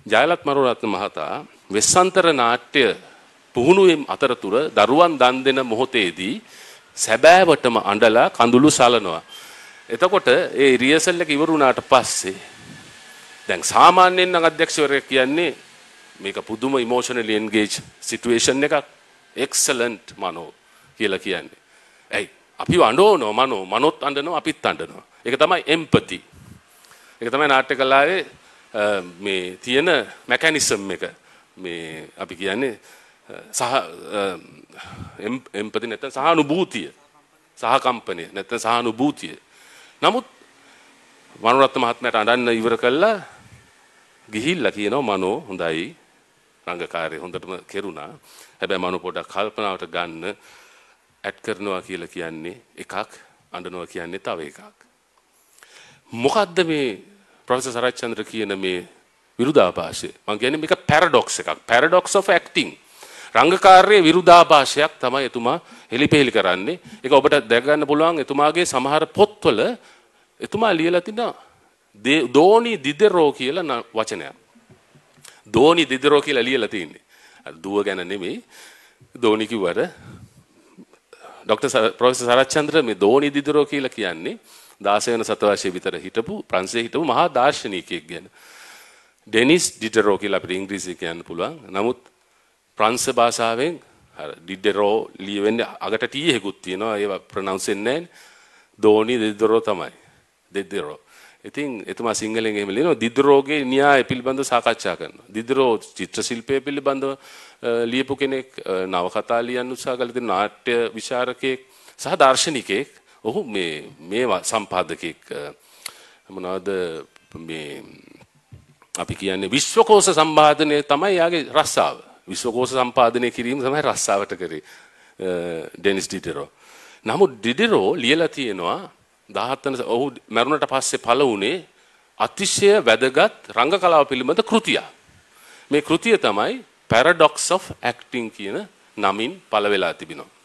Speaker 1: ජයලත් මරුරත්න මහතා වෙස්සන්තර නාට්‍ය පුහුණුවෙන් අතරතුර දරුවන් දන් දෙන මොහොතේදී සැබෑවටම අඬලා කඳුළු සලනවා. එතකොට ඒ රියසල් එක ඉවර වුණාට පස්සේ දැන් සාමාන්‍යයෙන් නම් අධ්‍යක්ෂවරයෙක් කියන්නේ මේක පුදුම ඉමෝෂනලි එන්ගේජ් සිටුේෂන් එකක් එක්සලන්ට් මනෝ කියලා කියන්නේ. ඇයි අපි අඬනවා මනෝ මනොත් අඬනවා අපිත් අඬනවා. ඒක තමයි එම්පති. ඒක තමයි නාට්‍ය කලාවේ මේ තියෙන මැකැනිසම් එක මේ අපි කියන්නේ සහ එම්පති නැත්නම් සහනුභූතිය සහකම්පනය නැත්නම් සහනුභූතිය නමුත් වනුරත්න මහත්මයාට අඬන්න ඉවර කළා ගිහිල්ලා කියනවා මනෝ හොඳයි රංගකාරය හොඳටම කෙරුණා හැබැයි මනෝ පොඩක් කල්පනාවට ගන්න ඇඩ් කරනවා කියලා කියන්නේ එකක් අඬනවා කියන්නේ තව එකක් මොකද්ද මේ ප්‍රොෆෙසර් සරච්චන්ද්‍ර කියන මේ විරුදාභාෂය මම කියන්නේ මේක පැරඩොක්ස් එකක් පැරඩොක්ස් ඔෆ් ඇක්ටිං රංගකාරයේ විරුදාභාෂයක් තමයි එතුමා හෙලිපෙහෙලි කරන්නේ ඒක ඔබට දැක ගන්න පුළුවන් එතුමාගේ සමහර පොත්වල එතුමා ලියලා තිනා දෝනි දිදෙරෝ කියලා වචනයක් දෝනි දිදෙරෝ කියලා ලියලා තින්නේ දුව ගැන නෙමෙයි දෝනි කිව්වට ડોક્ટર પ્રોફેસર સરચંદ્ર મે દોની દીદરો කියලා කියන්නේ 16 වෙනි සතවර්ෂයේ විතර හිටපු ප්‍රංශයේ හිටපු මහා දාර්ශනිකයෙක් ගැන. ඩෙනිස් ඩිඩරෝ කියලා අපිට ඉංග්‍රීසියෙන් කියන්න පුළුවන්. නමුත් ප්‍රංශ භාෂාවෙන් අර ඩිඩරෝ ලියවෙන්නේ අගට ටී එකකුත් තියෙනවා. ඒව ප්‍රොනවුන්ස් වෙන්නේ නැහැ. දෝනි ඩිඩරෝ තමයි. ඩිඩරෝ. ඉතින් එතුමා සිංහලෙන් එහෙම ලියනවා දිද්රෝගේ න්‍යාය පිළිබඳව සාකච්ඡා කරනවා. දිද්රෝ චිත්‍ර ශිල්පය පිළිබඳව ලියපු කෙනෙක් නවකතා ලියන්න උත්සාහ කළා. ඉතින් නාට්‍ය විශාරකයෙක් සහ දාර්ශනිකයෙක්. ඔහු මේ මේ සම්පාදකෙක් මොනවද මේ අපි කියන්නේ විශ්වකෝෂ සම්පාදනය තමයි යාගේ රස්සාව. විශ්වකෝෂ සම්පාදනය කිරීම තමයි රස්සාවට කරේ. Denis Diderot. නමුත් ඩිඩරෝ ලියලා තියෙනවා 17 වෙනි ඔහු මරුණට පස්සේ පළ වුණේ අතිශය වැදගත් රංග කලාව පිළිබඳ කෘතියක්. මේ කෘතිය තමයි Paradox of Acting කියන නමින් පළ වෙලා තිබෙනවා.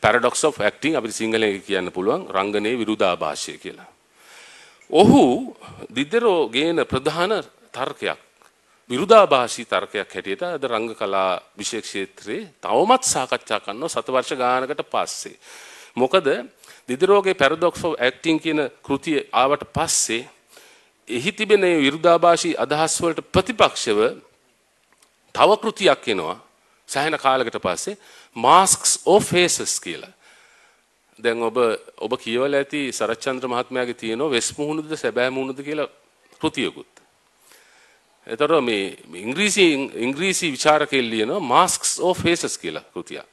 Speaker 1: Paradox of acting අපිට සිංහලෙන් කියන්න පුළුවන් රංගනයේ විරුදාභාෂය කියලා. ඔහු දිදරෝ ගේන ප්‍රධාන තර්කයක් විරුදාභාෂී තර්කයක් හැටියට අද රංග කලා විෂය ක්ෂේත්‍රයේ තවමත් සාකච්ඡා කරනවා සතවර්ෂ ගානකට පස්සේ. මොකද දිදරෝගේ පැරඩොක්ස් ඔෆ් ඇක්ටිං කියන කෘතිය ආවට පස්සේ එහි තිබෙන මේ විරුදාභාෂී අදහස් වලට ප්‍රතිපක්ෂව තව කෘතියක් එනවා සෑහෙන කාලයකට පස්සේ masks of faces කියලා. දැන් ඔබ ඔබ කියවලා ඇති සරච්චන්ද්‍ර මහත්මයාගේ තියෙනවා වෙස් මුහුණුද සැබෑ මුහුණුද කියලා කෘතියකුත්. එතකොට මේ ඉංග්‍රීසි ඉංග්‍රීසි විචාරකයෙක් ලියනවා masks of faces කියලා කෘතියක්.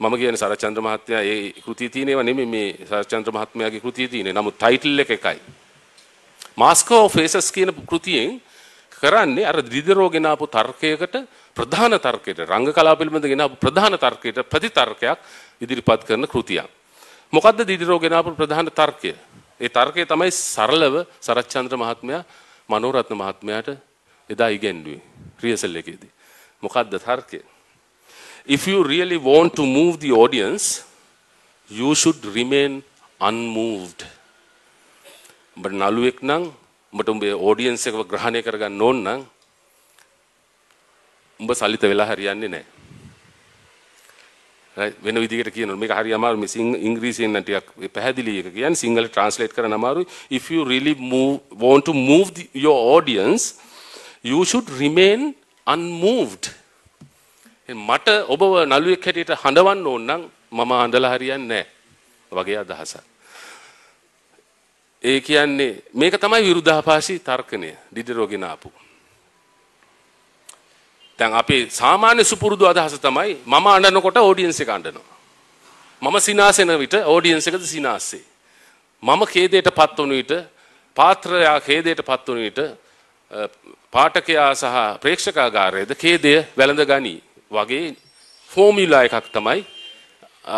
Speaker 1: මම කියන්නේ සරච්චන්ද්‍ර මහත්මයා ඒ කෘතිය තියෙන ඒවා නෙමෙයි මේ සරච්චන්ද්‍ර මහත්මයාගේ කෘතිය තියෙන්නේ. නමුත් ටයිටල් එක එකයි. mask of faces කියන කෘතියෙන් කරන්නේ අර දිදිරෝ ගෙනාපු තර්කයකට ප්‍රධාන තර්කයට රංග කලාව පිළිබඳ ගෙනාපු ප්‍රධාන තර්කයට ප්‍රතිතර්කයක් ඉදිරිපත් කරන කෘතියක්. මොකද්ද දිදිරෝ ගෙනාපු ප්‍රධාන තර්කය? ඒ තර්කය තමයි සරලව සරච්චන්ද්‍ර මහත්මයා මනෝරත්න මහත්මයාට එදා ඉගැන්වුවේ රියසල් එකේදී. මොකද්ද තර්කය? If you really want to move the audience, you should remain unmoved. ඔබ නළුවෙක් නම් උඹට උඹේ ඔඩියන්ස් එකව ග්‍රහණය කරගන්න ඕන නම් උඹ සලිත වෙලා හරියන්නේ නැහැ. වෙන විදිහකට කියනවා මේක හරි අමාරු මේ ඉංග්‍රීසියෙන් නම් ටිකක් පැහැදිලි එක කියන්නේ සිංහල ට්‍රාන්ස්ලේට් කරන්න අමාරුයි. If you really move, want to move the, your audience, you should remain unmoved. මට ඔබව නළුවෙක් හැටියට හඬවන්න ඕන නම් මම හඬලා හරියන්නේ නැහැ. වගේ අදහසක්. ඒ කියන්නේ මේක තමයි විරුද්ධාභාසී තර්කණය ඩිඩරෝගෙන ආපු. දැන් අපේ සාමාන්‍ය සුපුරුදු අදහස තමයි මම අඬනකොට ඔඩියන්ස් එක අඬනවා. මම සිනාසෙන විට ඔඩියන්ස් එකද සිනාස්සේ. මම ඛේදයට පත් වුණු විට පාත්‍රයා ඛේදයට පත් වුණු විට පාඨකයා සහ ප්‍රේක්ෂකාගාරයේද ඛේදය වැළඳ ගනී වගේ ෆෝමියුලා එකක් තමයි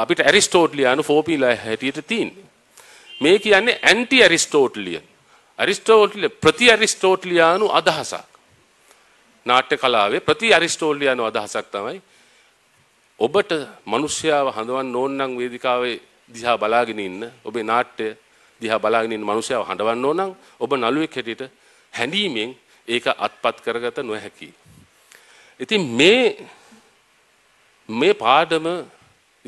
Speaker 1: අපිට ඇරිස්ටෝට්ලියානු ෆෝමියුලා හැටියට තියෙන්නේ. මේ කියන්නේ ඇන්ටි ඇරිස්ටෝටලියන්. ඇරිස්ටෝටලිය ප්‍රති ඇරිස්ටෝටලියානු අදහසක්. නාට්‍ය කලාවේ ප්‍රති ඇරිස්ටෝටලියානු අදහසක් තමයි ඔබට මිනිස්යාව හඳවන්න ඕන නම් වේදිකාවේ දිහා බලාගෙන ඉන්න ඔබේ නාට්‍ය දිහා බලාගෙන ඉන්න මිනිස්යාව හඳවන්න ඕන නම් ඔබ නළුවෙක් හැටියට හැඳීමෙන් ඒක අත්පත් කරගත නොහැකි. ඉතින් මේ මේ පාඩම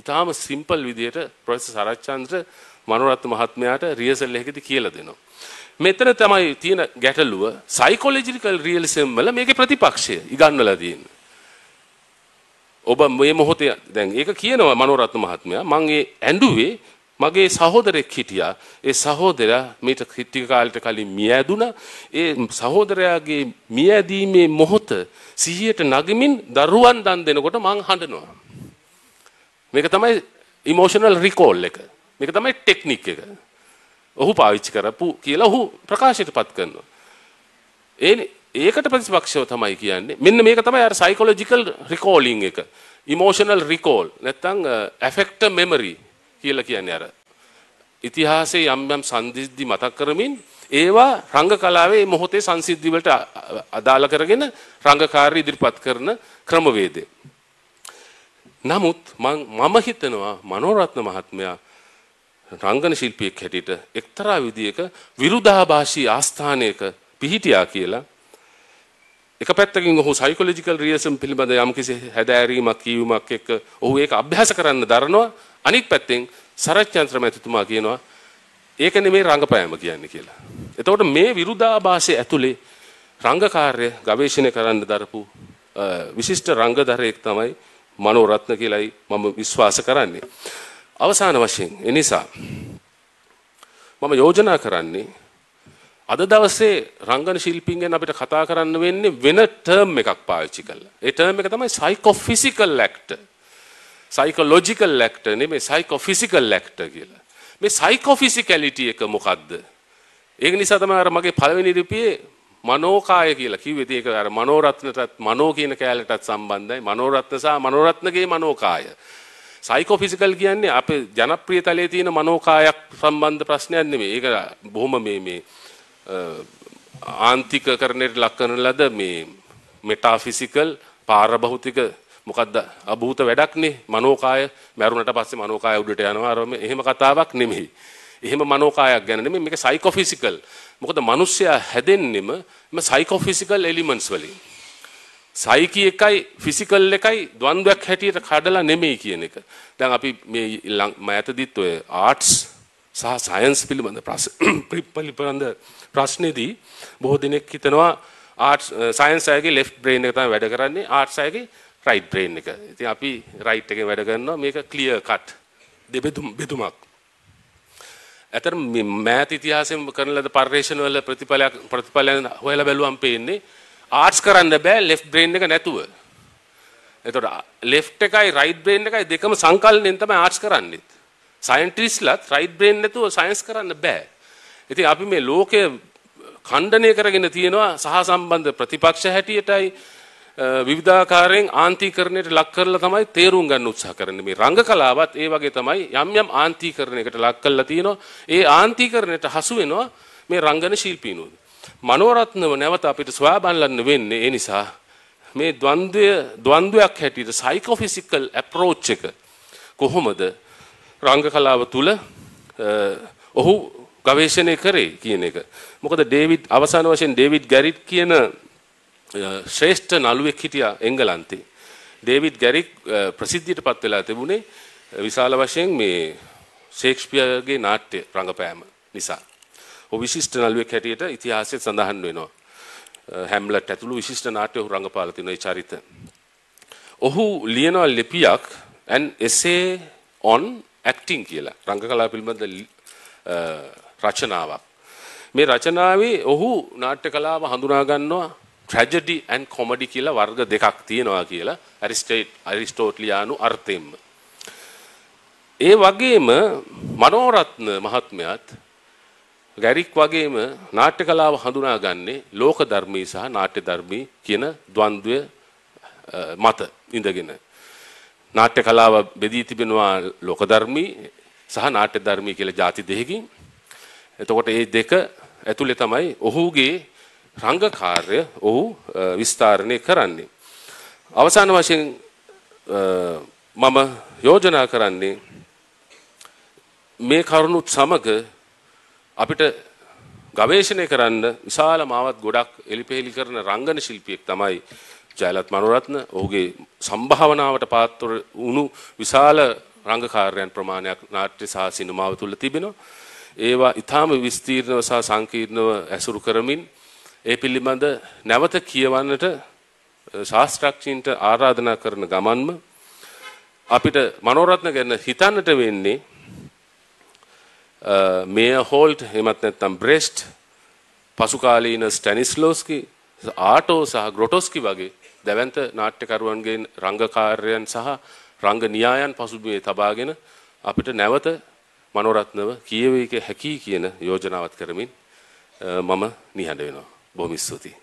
Speaker 1: ඉතාම සිම්පල් විදියට ප්‍රොෆෙසර් සරච්චන්ද්‍ර මනුරත්න මහත්මයාට රියසල් එකකදී කියලා දෙනවා. මෙතන තමයි තියෙන ගැටලුව සයිකොලොජිකල් රියලිසම් වල මේකේ ප්‍රතිපක්ෂය ඉගන්වලා තියෙන්නේ. ඔබ මේ මොහොතේ දැන් ඒක කියනවා මනෝරත්න මහත්මයා මම ඒ ඇඬුවේ මගේ සහෝදරෙක් හිටියා ඒ සහෝදරයා මීට ටික කාලෙට කලින් මිය ඇදුණා ඒ සහෝදරයාගේ මිය ඇදීමේ මොහොත සිහියට නගමින් දරුවන් දන් දෙනකොට මං හඬනවා මේක තමයි ඉමෝෂනල් රිකෝල් එක මේක තමයි ටෙක්නික් එක. ඔහු පාවිච්චි කරපු කියලා ඔහු ප්‍රකාශයටපත් කරනවා. ඒ ඒකට ප්‍රතිපක්ෂව තමයි කියන්නේ. මෙන්න මේක තමයි අර සයිකොලොජිකල් රිකෝලින් එක. ඉමෝෂනල් රිකෝල් නැත්නම් ඇෆෙක්ට් මෙමරි කියලා කියන්නේ අර ඉතිහාසයේ යම් යම් සංදිද්ධි මතක් කරමින් ඒවා රංග කලාවේ මොහොතේ සංසිද්ධි වලට අදාළ කරගෙන රංගකාරී ඉදිරිපත් කරන ක්‍රමවේදය. නමුත් මම හිතනවා මනෝරත්න මහත්මයා රංගන ශිල්පියෙක් හැටියට එක්තරා විදියක විරුදාභාෂී ආස්ථානයක පිහිටියා කියලා එක පැත්තකින් ඔහු සයිකොලොජිකල් රියසම් පිළිබඳ යම්කිසි හැදෑරීමක් කියවීමක් එක්ක ඔහු ඒක අභ්‍යාස කරන්න දරනවා අනිත් පැත්තෙන් සරච්චන්ත්‍ර මැතිතුමා කියනවා ඒක නෙමේ රංගපෑම කියන්නේ කියලා. එතකොට මේ විරුදාභාෂය ඇතුලේ රංගකාර්ය ගවේෂණය කරන්න දරපු විශිෂ්ට රංගදරයෙක් තමයි මනෝරත්න කියලායි මම විශ්වාස කරන්නේ. අවසාන වශයෙන් ඒ නිසා මම යෝජනා කරන්නේ අද දවසේ රංගන ශිල්පීන් ගැන අපිට කතා කරන්න වෙන්නේ වෙන ටර්ම් එකක් පාවිච්චි කරලා. ඒ ටර්ම් එක තමයි සයිකෝෆිසිකල් ඇක්ටර්. සයිකෝලොජිකල් ඇක්ටර් නෙමෙයි සයිකෝෆිසිකල් ඇක්ටර් කියලා. මේ සයිකෝෆිසිකැලිටි එක මොකද්ද? ඒක නිසා තමයි අර මගේ පළවෙනි ලිපියේ මනෝකාය කියලා කිව්වේ. ඒක අර මනෝරත්නටත් මනෝ කියන කැලටත් සම්බන්ධයි. මනෝරත්න සහ මනෝරත්නගේ මනෝකාය. සයිකෝෆිසිකල් කියන්නේ අපේ ජනප්‍රිය තලයේ තියෙන මනෝකායක් සම්බන්ධ ප්‍රශ්නයක් නෙමෙයි. ඒක බොහොම මේ මේ ආන්තිකකරණයට ලක් කරන ලද මේ මෙටාෆිසිකල් පාරභෞතික මොකද්ද අභූත වැඩක්නේ මනෝකාය මැරුණට පස්සේ මනෝකාය උඩට යනවා අර එහෙම කතාවක් නෙමෙයි. එහෙම මනෝකායක් ගැන නෙමෙයි මේක සයිකෝෆිසිකල්. මොකද මිනිස්සයා හැදෙන්නෙම මේ සයිකෝෆිසිකල් එලිමන්ට්ස් වලින්. සයිකි එකයි ෆිසිකල් එකයි ද්වන්ද්වයක් හැටියට කඩලා නෙමෙයි කියන එක. දැන් අපි මේ මෑතදිත් ඔය ආර්ට්ස් සහ සයන්ස් පිළිබඳ පිළිබඳ ප්‍රශ්නේදී බොහෝ දෙනෙක් හිතනවා ආර්ට්ස් සයන්ස් අයගේ ලෙෆ්ට් බ්‍රේන් එක තමයි වැඩ කරන්නේ ආර්ට්ස් අයගේ රයිට් බ්‍රේන් එක. ඉතින් අපි රයිට් එකෙන් වැඩ කරනවා මේක ක්ලියර් කට් දෙබෙදුම් බෙදුමක්. ඇතර මෑත ඉතිහාසයෙන් කරන ලද පර්යේෂණ වල ප්‍රතිඵලයක් ප්‍රතිඵලයන් හොයලා බැලුවම් පේන්නේ ආර්ට්ස් කරන්න බෑ ලෙෆ්ට් බ්‍රේන් එක නැතුව. එතකොට ලෙෆ්ට් එකයි රයිට් බ්‍රේන් එකයි දෙකම සංකල්පයෙන් තමයි ආර්ට්ස් කරන්නේ. සයන්ටිස්ට්ලාත් රයිට් බ්‍රේන් නැතුව සයන්ස් කරන්න බෑ. ඉතින් අපි මේ ලෝකය ඛණ්ඩණය කරගෙන තියෙනවා සහසම්බන්ධ ප්‍රතිපක්ෂ හැටියටයි විවිධාකාරයෙන් ආන්තිකරණයට ලක් කරලා තමයි තේරුම් ගන්න උත්සාහ කරන්නේ. මේ රංග කලාවත් ඒ වගේ තමයි යම් යම් ආන්තිකරණයකට ලක් කරලා තිනවා. ඒ ආන්තිකරණයට හසු වෙනවා මේ රංගන ශිල්පීනෝද. මනෝරත්නව නැවත අපිට සොයා බලන්න වෙන්නේ ඒ නිසා මේ ද්වන්ද්වය ද්වන්ද්වයක් හැටියට සයිකෝෆිසිකල් අප්‍රෝච් එක කොහොමද රංග කලාව තුල ඔහු ගවේෂණය කරේ කියන එක. මොකද ඩේවිඩ් අවසාන වශයෙන් ඩේවිඩ් ගැරිට් කියන ශ්‍රේෂ්ඨ නළුවෙක් හිටියා එංගලන්තේ. ඩේවිඩ් ගැරික් ප්‍රසිද්ධියට පත් වෙලා තිබුණේ විශාල වශයෙන් මේ ෂේක්ස්පියර්ගේ නාට්‍ය රංගපෑම නිසා. විශිෂ්ට නළුවෙක් හැටියට ඉතිහාසයේ සඳහන් වෙනවා. හැම්ලට් ඇතුළු විශිෂ්ට නාට්‍ය ඔහු රඟපාලා තිනවා ඒ චරිත. ඔහු ලියනවා ලිපියක් an essay on acting කියලා. රංගකලා පිළිබඳ රචනාවක්. මේ රචනාවේ ඔහු නාට්‍ය කලාව හඳුනා ගන්නවා ට්‍රැජඩි ඇන් කොමඩි කියලා වර්ග දෙකක් තියෙනවා කියලා ඇරිස්ටේට් ඇරිස්ටෝට්ලියානු අර්ථයෙන්ම. ඒ වගේම මනෝරත්න මහත්මයාත් ගැරික් වගේම නාට්‍ය කලාව හඳුනාගන්නේ ලෝක ධර්මී සහ නාට්‍ය ධර්මී කියන ද්වන්ද්වය මත ඉඳගෙන. නාට්‍ය කලාව බෙදී තිබෙනවා ලෝක ධර්මී සහ නාට්‍ය ධර්මී කියලා ಜಾති දෙකකින්. එතකොට මේ දෙක ඇතුලේ තමයි ඔහුගේ රංගකාර්ය ඔහු විස්තරණය කරන්නේ. අවසාන වශයෙන් මම යෝජනා කරන්නේ මේ කරුණුත් සමග අපිට ගවේෂණය කරන්න විශාල මාවත් ගොඩක් එලිපෙහෙලි කරන රංගන ශිල්පියෙක් තමයි ජයලත් මනුරත්න. ඔහුගේ සම්භාවනාවට පාත්‍ර වුණු විශාල රංගකාරයන් ප්‍රමාණයක් නාට්‍ය සහ සිනමාව තුළ තිබෙනවා. ඒවා ඊටාම විස්තීර්ණව සහ සංකීර්ණව ඇසුරු කරමින් ඒ පිළිබඳ නැවත කියවන්නට ශාස්ත්‍රඥයින්ට ආරාධනා කරන ගමන්ම අපිට මනෝරත්න ගැන හිතන්නට වෙන්නේ මේහෝල්ට් හෙමත් නැත්තම් බ්‍රෙස්ට් පසුකාලීන ස්ටැනිස්ලෝස්කි ආටෝ සහ ග්‍රොටොස්කි වගේ දැවන්ත නාට්‍යකරුවන්ගේ රංගකාර්යයන් සහ රංග න්‍යායන් පසුබිමේ තබාගෙන අපිට නැවත මනෝරත්නව කියවේක හැකි කියන යෝජනාවත් කරමින් මම නිහඬ වෙනවා. බොහොම ස්තුතියි.